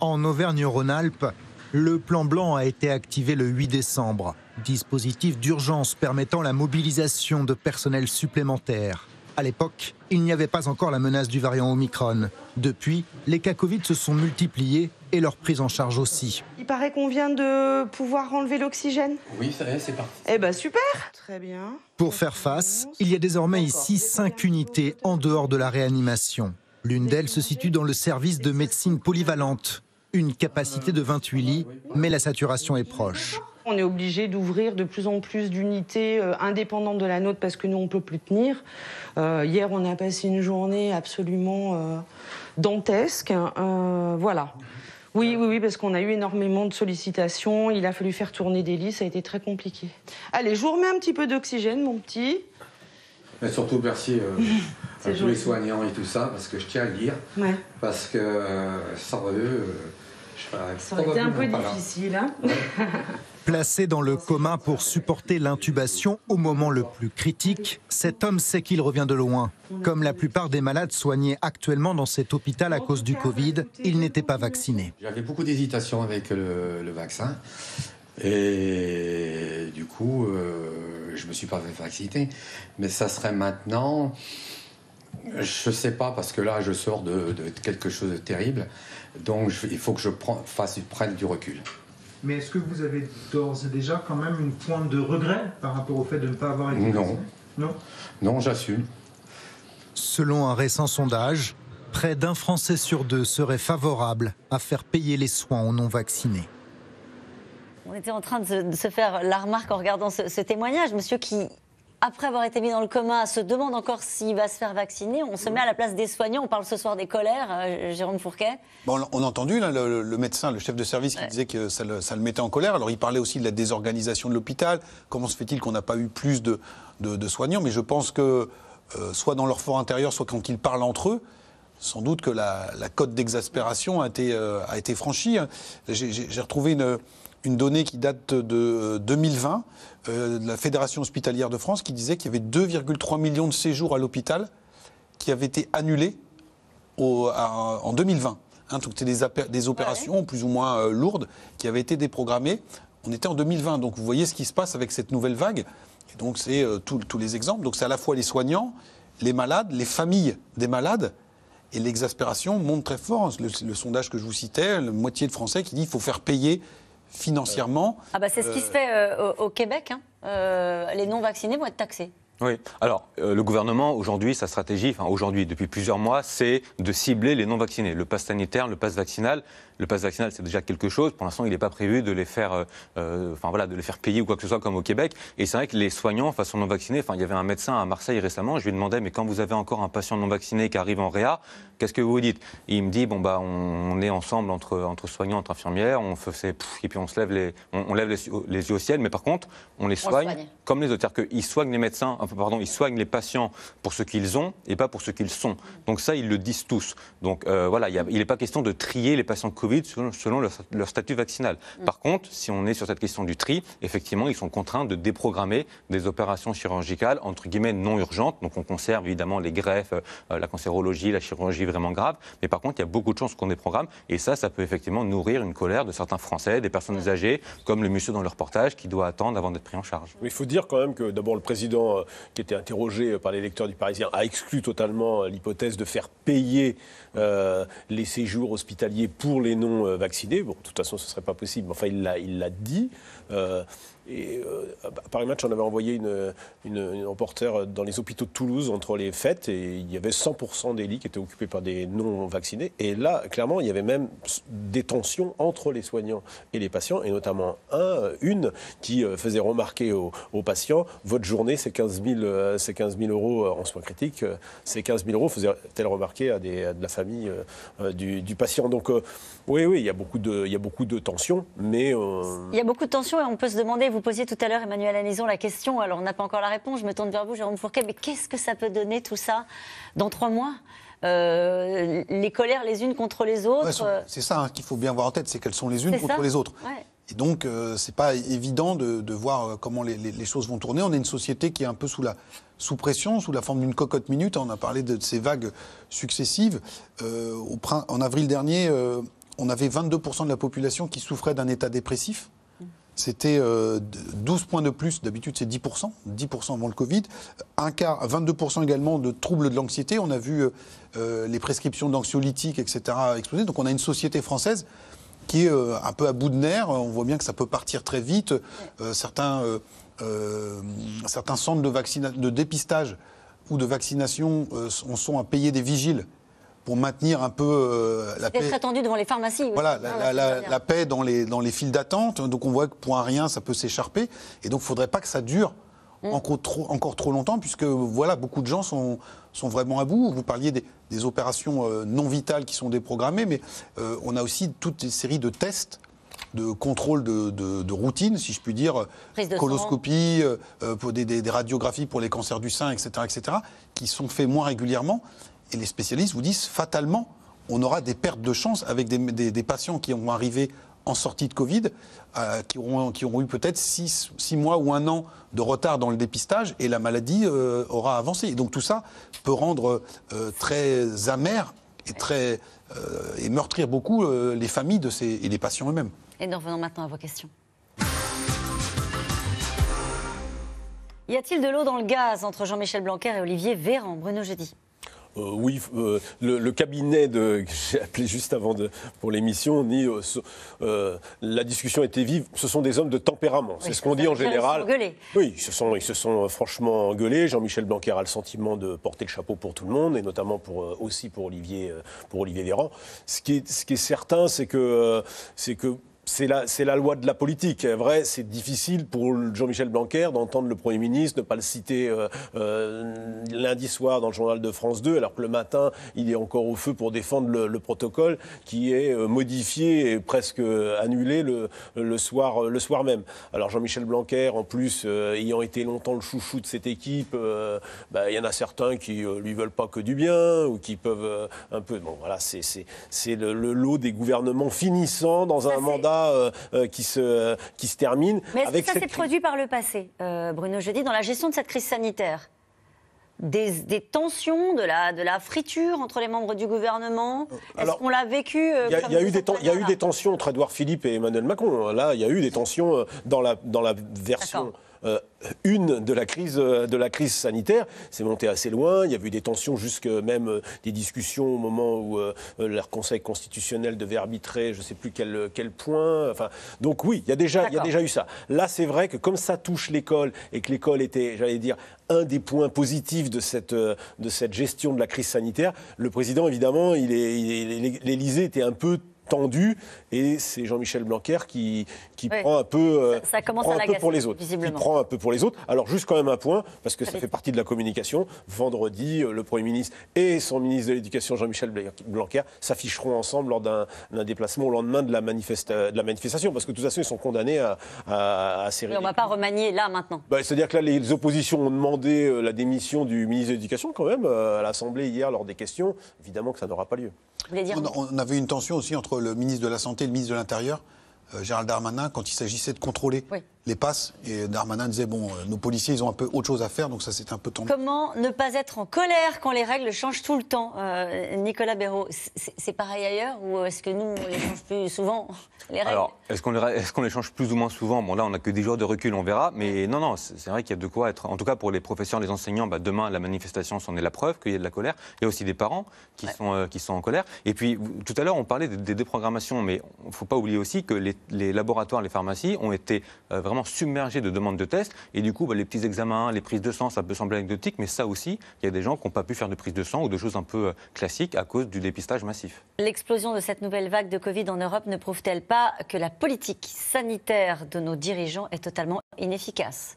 Speaker 9: En Auvergne-Rhône-Alpes, le plan blanc a été activé le 8 décembre, dispositif d'urgence permettant la mobilisation de personnel supplémentaire. À l'époque, il n'y avait pas encore la menace du variant Omicron. Depuis, les cas Covid se sont multipliés et leur prise en charge aussi.
Speaker 5: Il paraît qu'on vient de pouvoir enlever l'oxygène
Speaker 9: Oui, ça y c'est parti.
Speaker 5: Eh bien, super Très
Speaker 9: bien. Pour faire face, il y a désormais ici cinq unités en dehors de la réanimation. L'une d'elles se situe dans le service de médecine polyvalente, une capacité de 28 lits, mais la saturation est proche.
Speaker 5: On est obligé d'ouvrir de plus en plus d'unités euh, indépendantes de la nôtre parce que nous, on ne peut plus tenir. Euh, hier, on a passé une journée absolument euh, dantesque. voilà. Oui, oui, oui, parce qu'on a eu énormément de sollicitations. Il a fallu faire tourner des lits, ça a été très compliqué. Allez, je vous remets un petit peu d'oxygène, mon petit.
Speaker 4: Mais surtout, merci
Speaker 3: euh, à
Speaker 2: tous les soignants
Speaker 3: et tout ça, parce que je tiens à le dire. Parce que ça
Speaker 9: veut. Ça aurait été un peu difficile.
Speaker 2: Hein.
Speaker 9: Placé dans le commun pour supporter l'intubation au moment le plus critique, cet homme sait qu'il revient de loin. Comme la plupart des malades soignés actuellement dans cet hôpital à cause du Covid, il n'était pas vacciné.
Speaker 3: J'avais beaucoup d'hésitation avec le, vaccin. Et du coup, euh, je ne me suis pas fait vacciner. Mais ça serait maintenant, je ne sais pas, parce que là, je sors de quelque chose de terrible. Donc il faut que je prenne, fasse, prenne du recul.
Speaker 9: Mais est-ce que vous avez d'ores et déjà quand même une pointe de regret par rapport au fait de ne pas avoir été Non. Non, non j'assume. Selon un récent sondage, près d'un Français sur deux serait favorable à faire payer les soins aux non-vaccinés.
Speaker 1: On était en train de se, faire la remarque en regardant ce témoignage, monsieur qui après avoir été mis dans le coma, se demande encore s'il va se faire vacciner. On se met à la place des soignants. On parle ce soir des colères, euh, Jérôme Fourquet.
Speaker 6: Bon, on a entendu hein, le, médecin, le chef de service qui disait que ça le, mettait en colère. Alors il parlait aussi de la désorganisation de l'hôpital. Comment se fait-il qu'on n'a pas eu plus de, soignants Mais je pense que, euh, soit dans leur fort intérieur, soit quand ils parlent entre eux, sans doute que la, cote d'exaspération a euh, a été franchie. Hein. J'ai retrouvé une, une donnée qui date de 2020 euh, euh, de la Fédération hospitalière de France qui disait qu'il y avait 2,3 millions de séjours à l'hôpital qui avaient été annulés en 2020. Hein, donc c'était des, opérations plus ou moins euh, lourdes qui avaient été déprogrammées. On était en 2020, donc vous voyez ce qui se passe avec cette nouvelle vague. donc c'est tous les exemples. Donc c'est à la fois les soignants, les malades, les familles des malades. Et l'exaspération monte très fort. Le, le, sondage que je vous citais, la moitié de Français qui dit qu'il faut faire payer financièrement.
Speaker 1: Ah bah, c'est ce qui se euh, fait euh, au, Québec. Hein. Euh, les non vaccinés vont être taxés.
Speaker 6: Oui. Alors, euh, le gouvernement, aujourd'hui,
Speaker 3: sa stratégie, enfin aujourd'hui, depuis plusieurs mois, c'est de cibler les non-vaccinés. Le pass sanitaire, le pass vaccinal. Le pass vaccinal, c'est déjà quelque chose. Pour l'instant, il n'est pas prévu de les faire, euh, euh, enfin voilà, de les faire payer ou quoi que ce soit, comme au Québec. Et c'est vrai que les soignants, façon non vaccinés. enfin, il y avait un médecin à Marseille récemment, je lui demandais, mais quand vous avez encore un patient non vacciné qui arrive en réa, qu'est-ce que vous dites il me dit, bon, bah, on, est ensemble entre, entre soignants, entre infirmières, on fait, et puis on se lève les, on, lève les, yeux au ciel, mais par contre, on les soigne, soigne. comme les autres. C'est-à-dire qu'ils soignent les médecins, pardon, ils soignent les patients pour ce qu'ils ont et pas pour ce qu'ils sont. Donc ça, ils le disent tous. Donc euh, voilà, il n'est pas question de trier les patients Covid selon, leur, statut vaccinal. Mm. Par contre, si on est sur cette question du tri, effectivement, ils sont contraints de déprogrammer des opérations chirurgicales entre guillemets non urgentes. Donc on conserve évidemment les greffes, euh, la cancérologie, la chirurgie vraiment grave. Mais par contre, il y a beaucoup de chances qu'on déprogramme. Et ça, ça peut effectivement nourrir une colère de certains Français, des personnes mm. âgées, comme le monsieur dans le reportage, qui doit attendre avant d'être pris en charge.
Speaker 4: il faut dire quand même que d'abord le président euh, qui était interrogé par les lecteurs du Parisien, a exclu totalement euh, l'hypothèse de faire payer euh, les séjours hospitaliers pour les non-vaccinés. Euh, bon, de toute façon, ce ne serait pas possible. Enfin, il l'a dit. Et euh, par match on avait envoyé une, une, dans les hôpitaux de Toulouse entre les fêtes et il y avait 100% des lits qui étaient occupés par des non-vaccinés. Et là, clairement, il y avait même des tensions entre les soignants et les patients, et notamment un, une qui euh, faisait remarquer aux, patients Votre journée, c'est 15, 000, euh, euros euh, en soins critiques, ces 15 000 euros, faisait-elle remarquer à, des, de la famille du, patient. Donc, oui, oui, il y, a beaucoup de, il y a beaucoup de tensions, mais. Il
Speaker 1: y a beaucoup de tensions et on peut se demander vous posiez tout à l'heure, Emmanuel Anison, la question. Alors, on n'a pas encore la réponse. Je me tourne vers vous, Jérôme Fourquet. Mais qu'est-ce que ça peut donner tout ça dans trois mois euh, les colères les unes contre les autres. Euh,
Speaker 6: c'est ça hein, qu'il faut bien voir en tête, c'est qu'elles sont les unes contre les autres. Et donc, euh, c'est pas évident de, voir comment les, choses vont tourner. On est une société qui est un peu sous la sous pression, sous la forme d'une cocotte minute. Hein, on a parlé de, ces vagues successives. en avril dernier, on avait 22% de la population qui souffrait d'un état dépressif. C'était 12 euh, points de plus, d'habitude c'est 10%, 10% avant le Covid. Un quart, 22% également de troubles de l'anxiété. On a vu euh, euh, les prescriptions d'anxiolytiques, etc. exploser. Donc on a une société française qui est un peu à bout de nerfs. On voit bien que ça peut partir très vite. certains, centres de, dépistage ou de vaccination sont à payer des vigiles pour maintenir un peu euh, la paix. très
Speaker 1: attendu devant les pharmacies. voilà,
Speaker 6: la, paix dans les, dans les files d'attente. Donc on voit que pour un rien, ça peut s'écharper. Et donc il ne faudrait pas que ça dure mm. encore, trop, encore trop longtemps, puisque voilà, beaucoup de gens sont, sont vraiment à bout. Vous parliez des, opérations euh, non vitales qui sont déprogrammées, mais euh, on a aussi toute une série de tests de contrôle de, de, routine, si je puis dire, de coloscopie, des, des, radiographies pour les cancers du sein, etc., etc., qui sont faits moins régulièrement et les spécialistes vous disent fatalement, on aura des pertes de chance avec des, patients qui ont arrivé en sortie de Covid, euh, qui, ont qui, eu peut-être 6 mois ou un an de retard dans le dépistage et la maladie euh, aura avancé. Et donc tout ça peut rendre euh, très amer et, très, et meurtrir beaucoup les familles de et les patients eux-mêmes.
Speaker 1: Et nous revenons maintenant à vos questions. Y a-t-il de l'eau dans le gaz entre Jean-Michel Blanquer et Olivier Véran, Bruno Jeudi
Speaker 4: euh, oui, euh, le, cabinet de, que j'ai appelé juste avant de, pour l'émission euh, la discussion était vive. Ce sont des hommes de tempérament. C'est ce qu'on dit en général. oui, ils se sont, ils se sont franchement gueulés. Jean-Michel Blanquer a le sentiment de porter le chapeau pour tout le monde et notamment pour, aussi pour Olivier, pour Olivier Véran. Ce qui est, ce qui est certain, c'est que, c'est que c'est la, loi de la politique. Vrai, c'est difficile pour Jean-Michel Blanquer d'entendre le Premier ministre ne pas le citer euh, euh, lundi soir dans le journal de France 2, alors que le matin, il est encore au feu pour défendre le, protocole qui est euh, modifié et presque annulé le, soir, le soir même. Alors Jean-Michel Blanquer, en plus, ayant été longtemps le chouchou de cette équipe, bah, il y en a certains qui lui veulent pas que du bien ou qui peuvent un peu... Bon, voilà, c'est le, lot des gouvernements finissant dans un mandat euh, euh, qui, se, euh, qui se termine. Mais est-ce que ça s'est produit
Speaker 1: par le passé, Bruno Jeudi, dans la gestion de cette crise sanitaire des, tensions, de la, de la friture entre les membres du gouvernement Est-ce qu'on l'a vécu Il y, a, eu,
Speaker 4: des y a eu des tensions entre Edouard Philippe et Emmanuel Macron. Là, il y a eu des tensions dans la, dans la version euh, une de la crise euh, de la crise sanitaire. C'est monté assez loin. Il y a eu des tensions, jusque même euh, des discussions au moment où leur le Conseil constitutionnel devait arbitrer, je ne sais plus quel, point. Enfin, donc oui, il y a déjà il a déjà eu ça. Là, c'est vrai que comme ça touche l'école et que l'école était, j'allais dire, un des points positifs de cette de cette gestion de la crise sanitaire, le président évidemment, il est l'Élysée était un peu tendu et c'est Jean-Michel Blanquer qui, qui prend euh, un peu, pour les autres. prend un peu pour les autres. Alors juste quand même un point, parce que ça fait partie de la communication. Vendredi, euh, le Premier ministre et son ministre de l'Éducation, Jean-Michel Blanquer, s'afficheront ensemble lors d'un déplacement au lendemain de la, euh, de la, manifestation, parce que de toute façon, ils sont condamnés à, à, on ne va pas
Speaker 1: remanier là maintenant.
Speaker 4: Bah, c'est-à-dire que là, les oppositions ont demandé la démission du ministre de l'Éducation quand même à l'Assemblée hier lors des questions. Évidemment que ça n'aura pas lieu. On, on avait une tension aussi entre le
Speaker 6: ministre de la Santé le ministre de l'Intérieur, euh, Gérald Darmanin, quand il s'agissait de contrôler les passes. Et Darmanin disait, bon, euh, nos policiers, ils ont un peu autre chose à faire, donc ça c'est un peu tombé.
Speaker 1: Comment ne pas être en colère quand les règles changent tout le temps, euh, Nicolas Béraud C'est pareil ailleurs ou est-ce que nous, on les change plus souvent,
Speaker 3: les règles Alors, est-ce qu'on les, est les, change plus ou moins souvent Bon, là, on n'a que des jours de recul, on verra. Mais non, non, c'est vrai qu'il y a de quoi être. En tout cas, pour les professeurs, les enseignants, bah, demain, la manifestation, c'en est la preuve qu'il y a de la colère. Il y a aussi des parents qui, sont, euh, qui sont en colère. Et puis, tout à l'heure, on parlait des déprogrammations, mais il ne faut pas oublier aussi que les, laboratoires, les pharmacies ont été vraiment submergés submergé de demandes de tests. Et du coup, bah, les petits examens, les prises de sang, ça peut sembler anecdotique, mais ça aussi, il y a des gens qui n'ont pas pu faire de prise de sang ou de choses un peu euh, classiques à cause du dépistage massif.
Speaker 1: L'explosion de cette nouvelle vague de Covid en Europe ne prouve-t-elle pas que la politique sanitaire de nos dirigeants est totalement inefficace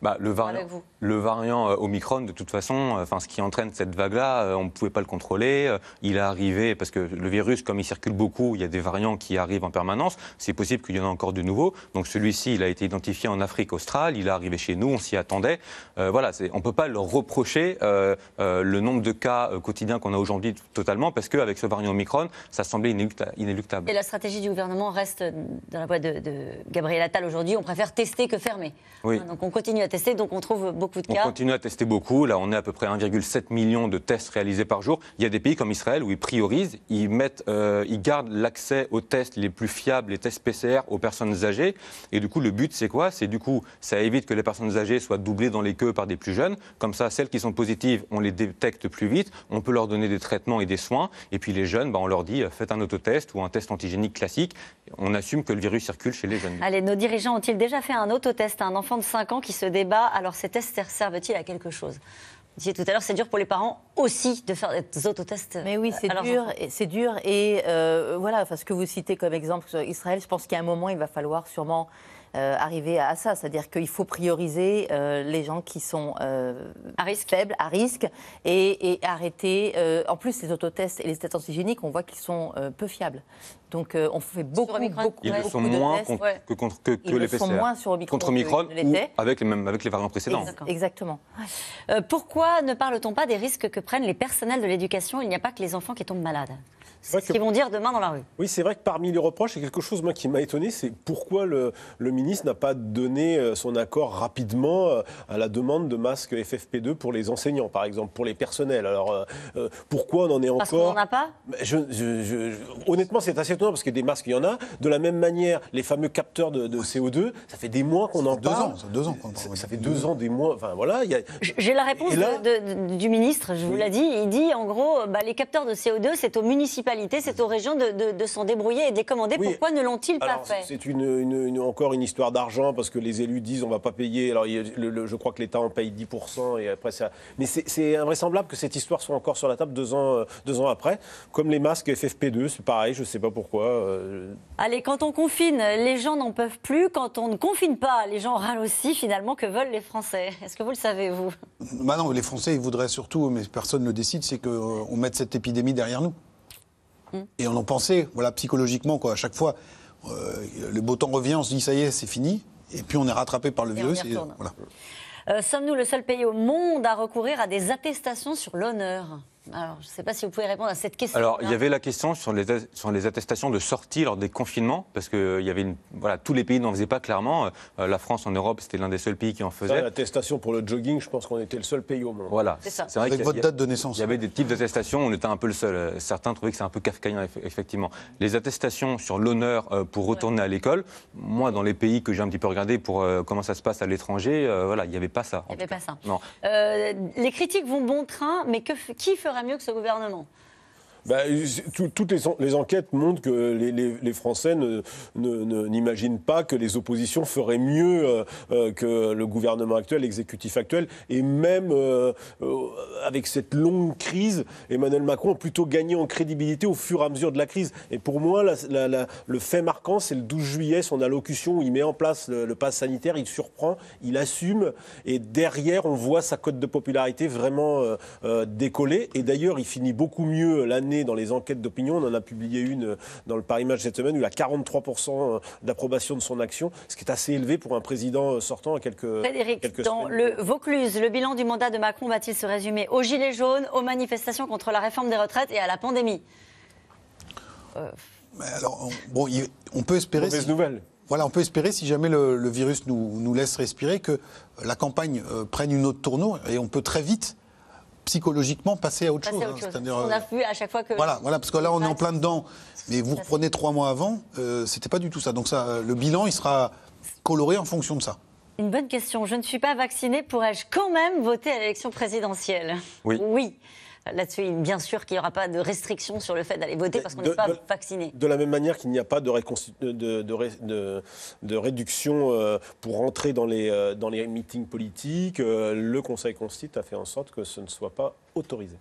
Speaker 3: bah, le variant, le variant euh, Omicron, de toute façon, euh, enfin, ce qui entraîne cette vague-là, euh, on ne pouvait pas le contrôler. Il est arrivé, parce que le virus, comme il circule beaucoup, il y a des variants qui arrivent en permanence. C'est possible qu'il y en ait encore de nouveaux. Donc celui-ci, il a été identifié en Afrique australe, il est arrivé chez nous, on s'y attendait. voilà, on ne peut pas leur reprocher le nombre de cas quotidiens qu'on a aujourd'hui totalement, parce qu'avec ce variant Omicron, ça semblait inéluctable.
Speaker 1: Et la stratégie du gouvernement reste dans la boîte de, de Gabriel Attal aujourd'hui, on préfère tester que fermer. Hein, donc on continue à tester, donc on trouve beaucoup on continue
Speaker 3: à tester beaucoup. Là, on est à peu près 1,7 million de tests réalisés par jour. Il y a des pays comme Israël où ils priorisent, ils, mettent, euh, ils gardent l'accès aux tests les plus fiables, les tests PCR aux personnes âgées. Et du coup, le but, c'est quoi C'est du coup, ça évite que les personnes âgées soient doublées dans les queues par des plus jeunes. Comme ça, celles qui sont positives, on les détecte plus vite. On peut leur donner des traitements et des soins. Et puis les jeunes, bah, on leur dit, euh, faites un autotest ou un test antigénique classique. On assume que le virus circule chez les jeunes.
Speaker 1: Allez, nos dirigeants ont-ils déjà fait un autotest à un enfant de 5 ans qui se débat Alors, ces tests servent-ils à quelque chose vous disiez tout à l'heure, c'est dur pour les parents
Speaker 5: aussi de faire des autotests. Mais oui, euh, c'est dur, c'est dur. Et euh, voilà, ce que vous citez comme exemple, Israël, je pense qu'à un moment, il va falloir sûrement euh, arriver à ça. C'est-à-dire qu'il faut prioriser euh, les gens qui sont euh, à risque. faibles, à risque, et, arrêter. en plus, les autotests et les tests antigéniques, on voit qu'ils sont peu fiables. Donc on fait beaucoup, beaucoup,
Speaker 3: Ils le sont moins que, contre, que, les PCR. contre Omicron ou avec les, mêmes, avec les variants précédents.
Speaker 1: Exactement. pourquoi ne parle-t-on pas des risques que prennent les personnels de l'éducation Il n'y a pas que les enfants qui tombent malades ce qu'ils vont dire demain dans la rue.
Speaker 4: Oui, c'est vrai que parmi les reproches, il y a quelque chose moi, qui m'a étonné, c'est pourquoi le, ministre n'a pas donné euh, son accord rapidement euh, à la demande de masques FFP2 pour les enseignants, par exemple, pour les personnels. Alors, euh, pourquoi on en est encore... Parce qu'on n'en a pas Honnêtement, c'est assez étonnant, parce que des masques, il y en a. De la même manière, les fameux capteurs de, CO2, ça fait des mois qu'on en deux parle. ça fait deux ans qu'on parle. Ça, fait deux, ans, des mois... Enfin, voilà. J'ai la réponse
Speaker 1: du ministre, je vous l'ai dit. Il dit, en gros, bah, les capteurs de CO2, c'est aux municipalités c'est aux régions de, s'en débrouiller et de Pourquoi ne l'ont-ils pas fait
Speaker 4: C'est encore une histoire d'argent parce que les élus disent on ne va pas payer. Alors je crois que l'État en paye 10% et après ça. Mais c'est invraisemblable que cette histoire soit encore sur la table deux ans, euh, après. Comme les masques FFP2, c'est pareil, je ne sais pas pourquoi. Euh.
Speaker 1: Allez, quand on confine, les gens n'en peuvent plus. Quand on ne confine pas, les gens râlent aussi finalement que veulent les Français. Est-ce que vous le savez, vous
Speaker 6: bah les Français, ils voudraient surtout, mais personne ne le décide, c'est qu'on mette cette épidémie derrière nous. Mm. Et on en pensait, voilà, psychologiquement, quoi, à chaque fois, euh, le beau temps revient, on se dit, ça y est, c'est fini. Et puis on est rattrapé par le vieux.
Speaker 1: Euh, sommes-nous le seul pays au monde à recourir à des attestations sur l'honneur alors, je ne sais pas si vous pouvez répondre à cette question. Alors,
Speaker 3: il y hein. avait la question sur les, sur les attestations de sortie lors des confinements, parce que euh, il y avait une, voilà, tous les pays n'en faisaient pas clairement. Euh, la France en Europe, c'était l'un des seuls pays qui en faisait.
Speaker 4: L'attestation pour le jogging, je pense qu'on était le seul pays au monde. Voilà, c'est ça. Vrai Avec votre date de
Speaker 3: naissance. Il y avait des types d'attestations, on était un peu le seul. Euh, certains trouvaient que c'est un peu kafkaïen, effectivement. Les attestations sur l'honneur pour retourner à l'école, moi, dans les pays que j'ai un petit peu regardé pour comment ça se passe à l'étranger, voilà, il n'y avait pas ça. Il n'y avait pas ça. Non.
Speaker 1: les critiques vont bon train, mais que, qui fera ferait mieux que ce gouvernement.
Speaker 4: Bah, toutes les, enquêtes montrent que les, Français n'imaginent pas que les oppositions feraient mieux euh, euh, que le gouvernement actuel, l'exécutif actuel. Et même euh, avec cette longue crise, Emmanuel Macron a plutôt gagné en crédibilité au fur et à mesure de la crise. Et pour moi, le fait marquant, c'est le 12 juillet, son allocution où il met en place le, pass sanitaire, il surprend, il assume. Et derrière, on voit sa cote de popularité vraiment décoller. Et d'ailleurs, il finit beaucoup mieux l'année dans les enquêtes d'opinion. On en a publié une euh, dans le Paris Match cette semaine où il a 43% euh, d'approbation de son action, ce qui est assez élevé pour un président euh, sortant à quelques. Frédéric, dans
Speaker 1: le Vaucluse, le bilan du mandat de Macron va-t-il se résumer aux Gilets jaunes, aux manifestations contre la réforme des retraites et à la pandémie
Speaker 6: Alors, on, bon, on peut espérer. si, Voilà, on peut espérer, si jamais le, virus nous, laisse respirer, que la campagne prenne une autre tournure et on peut très vite psychologiquement passer à autre chose. Hein, on a euh,
Speaker 1: vu à chaque fois que. Voilà,
Speaker 6: voilà, parce que là on est en plein dedans. Mais vous reprenez trois mois avant, euh, c'était pas du tout ça. Donc ça, euh, le bilan, il sera coloré en fonction de ça.
Speaker 1: Une bonne question. Je ne suis pas vaccinée, pourrais-je quand même voter à l'élection présidentielle Oui. Oui. Là-dessus, bien sûr qu'il n'y aura pas de restriction sur le fait d'aller voter parce qu'on n'est pas
Speaker 4: vacciné. De la même manière qu'il n'y a pas de, réduction euh, pour entrer dans les, euh, meetings politiques, euh, le Conseil constitue a fait en sorte que ce ne soit pas autorisé.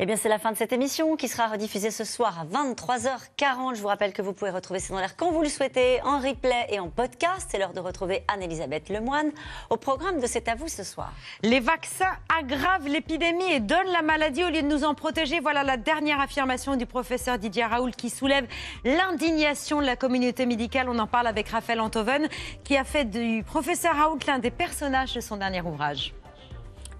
Speaker 1: Eh bien, c'est la fin de cette émission qui sera rediffusée ce soir à 23h40. Je vous rappelle que vous pouvez retrouver C'est dans l'air quand vous le souhaitez, en replay et en podcast. C'est l'heure de retrouver Anne-Elisabeth Lemoine au programme de C'est à vous ce soir. Les vaccins aggravent l'épidémie et donnent la maladie au lieu de nous en protéger. Voilà la dernière affirmation du professeur Didier Raoult qui soulève l'indignation de la communauté médicale. On en parle avec Raphaël Antoven qui a fait du professeur Raoult l'un des personnages de son dernier ouvrage.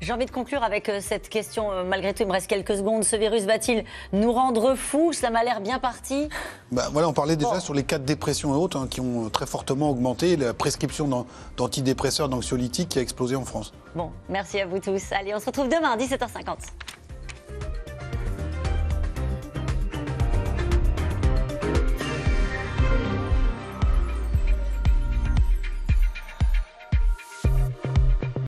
Speaker 1: J'ai envie de conclure avec euh, cette question. Euh, malgré tout, il me reste quelques secondes. Ce virus va-t-il nous rendre fous Ça m'a l'air bien parti.
Speaker 6: Bah, voilà, on parlait déjà sur les cas de dépression et autres hein, qui ont très fortement augmenté. La prescription d'antidépresseurs, d'anxiolytiques qui a explosé en France.
Speaker 1: Bon, merci à vous tous. Allez, on se retrouve demain, à 17h50.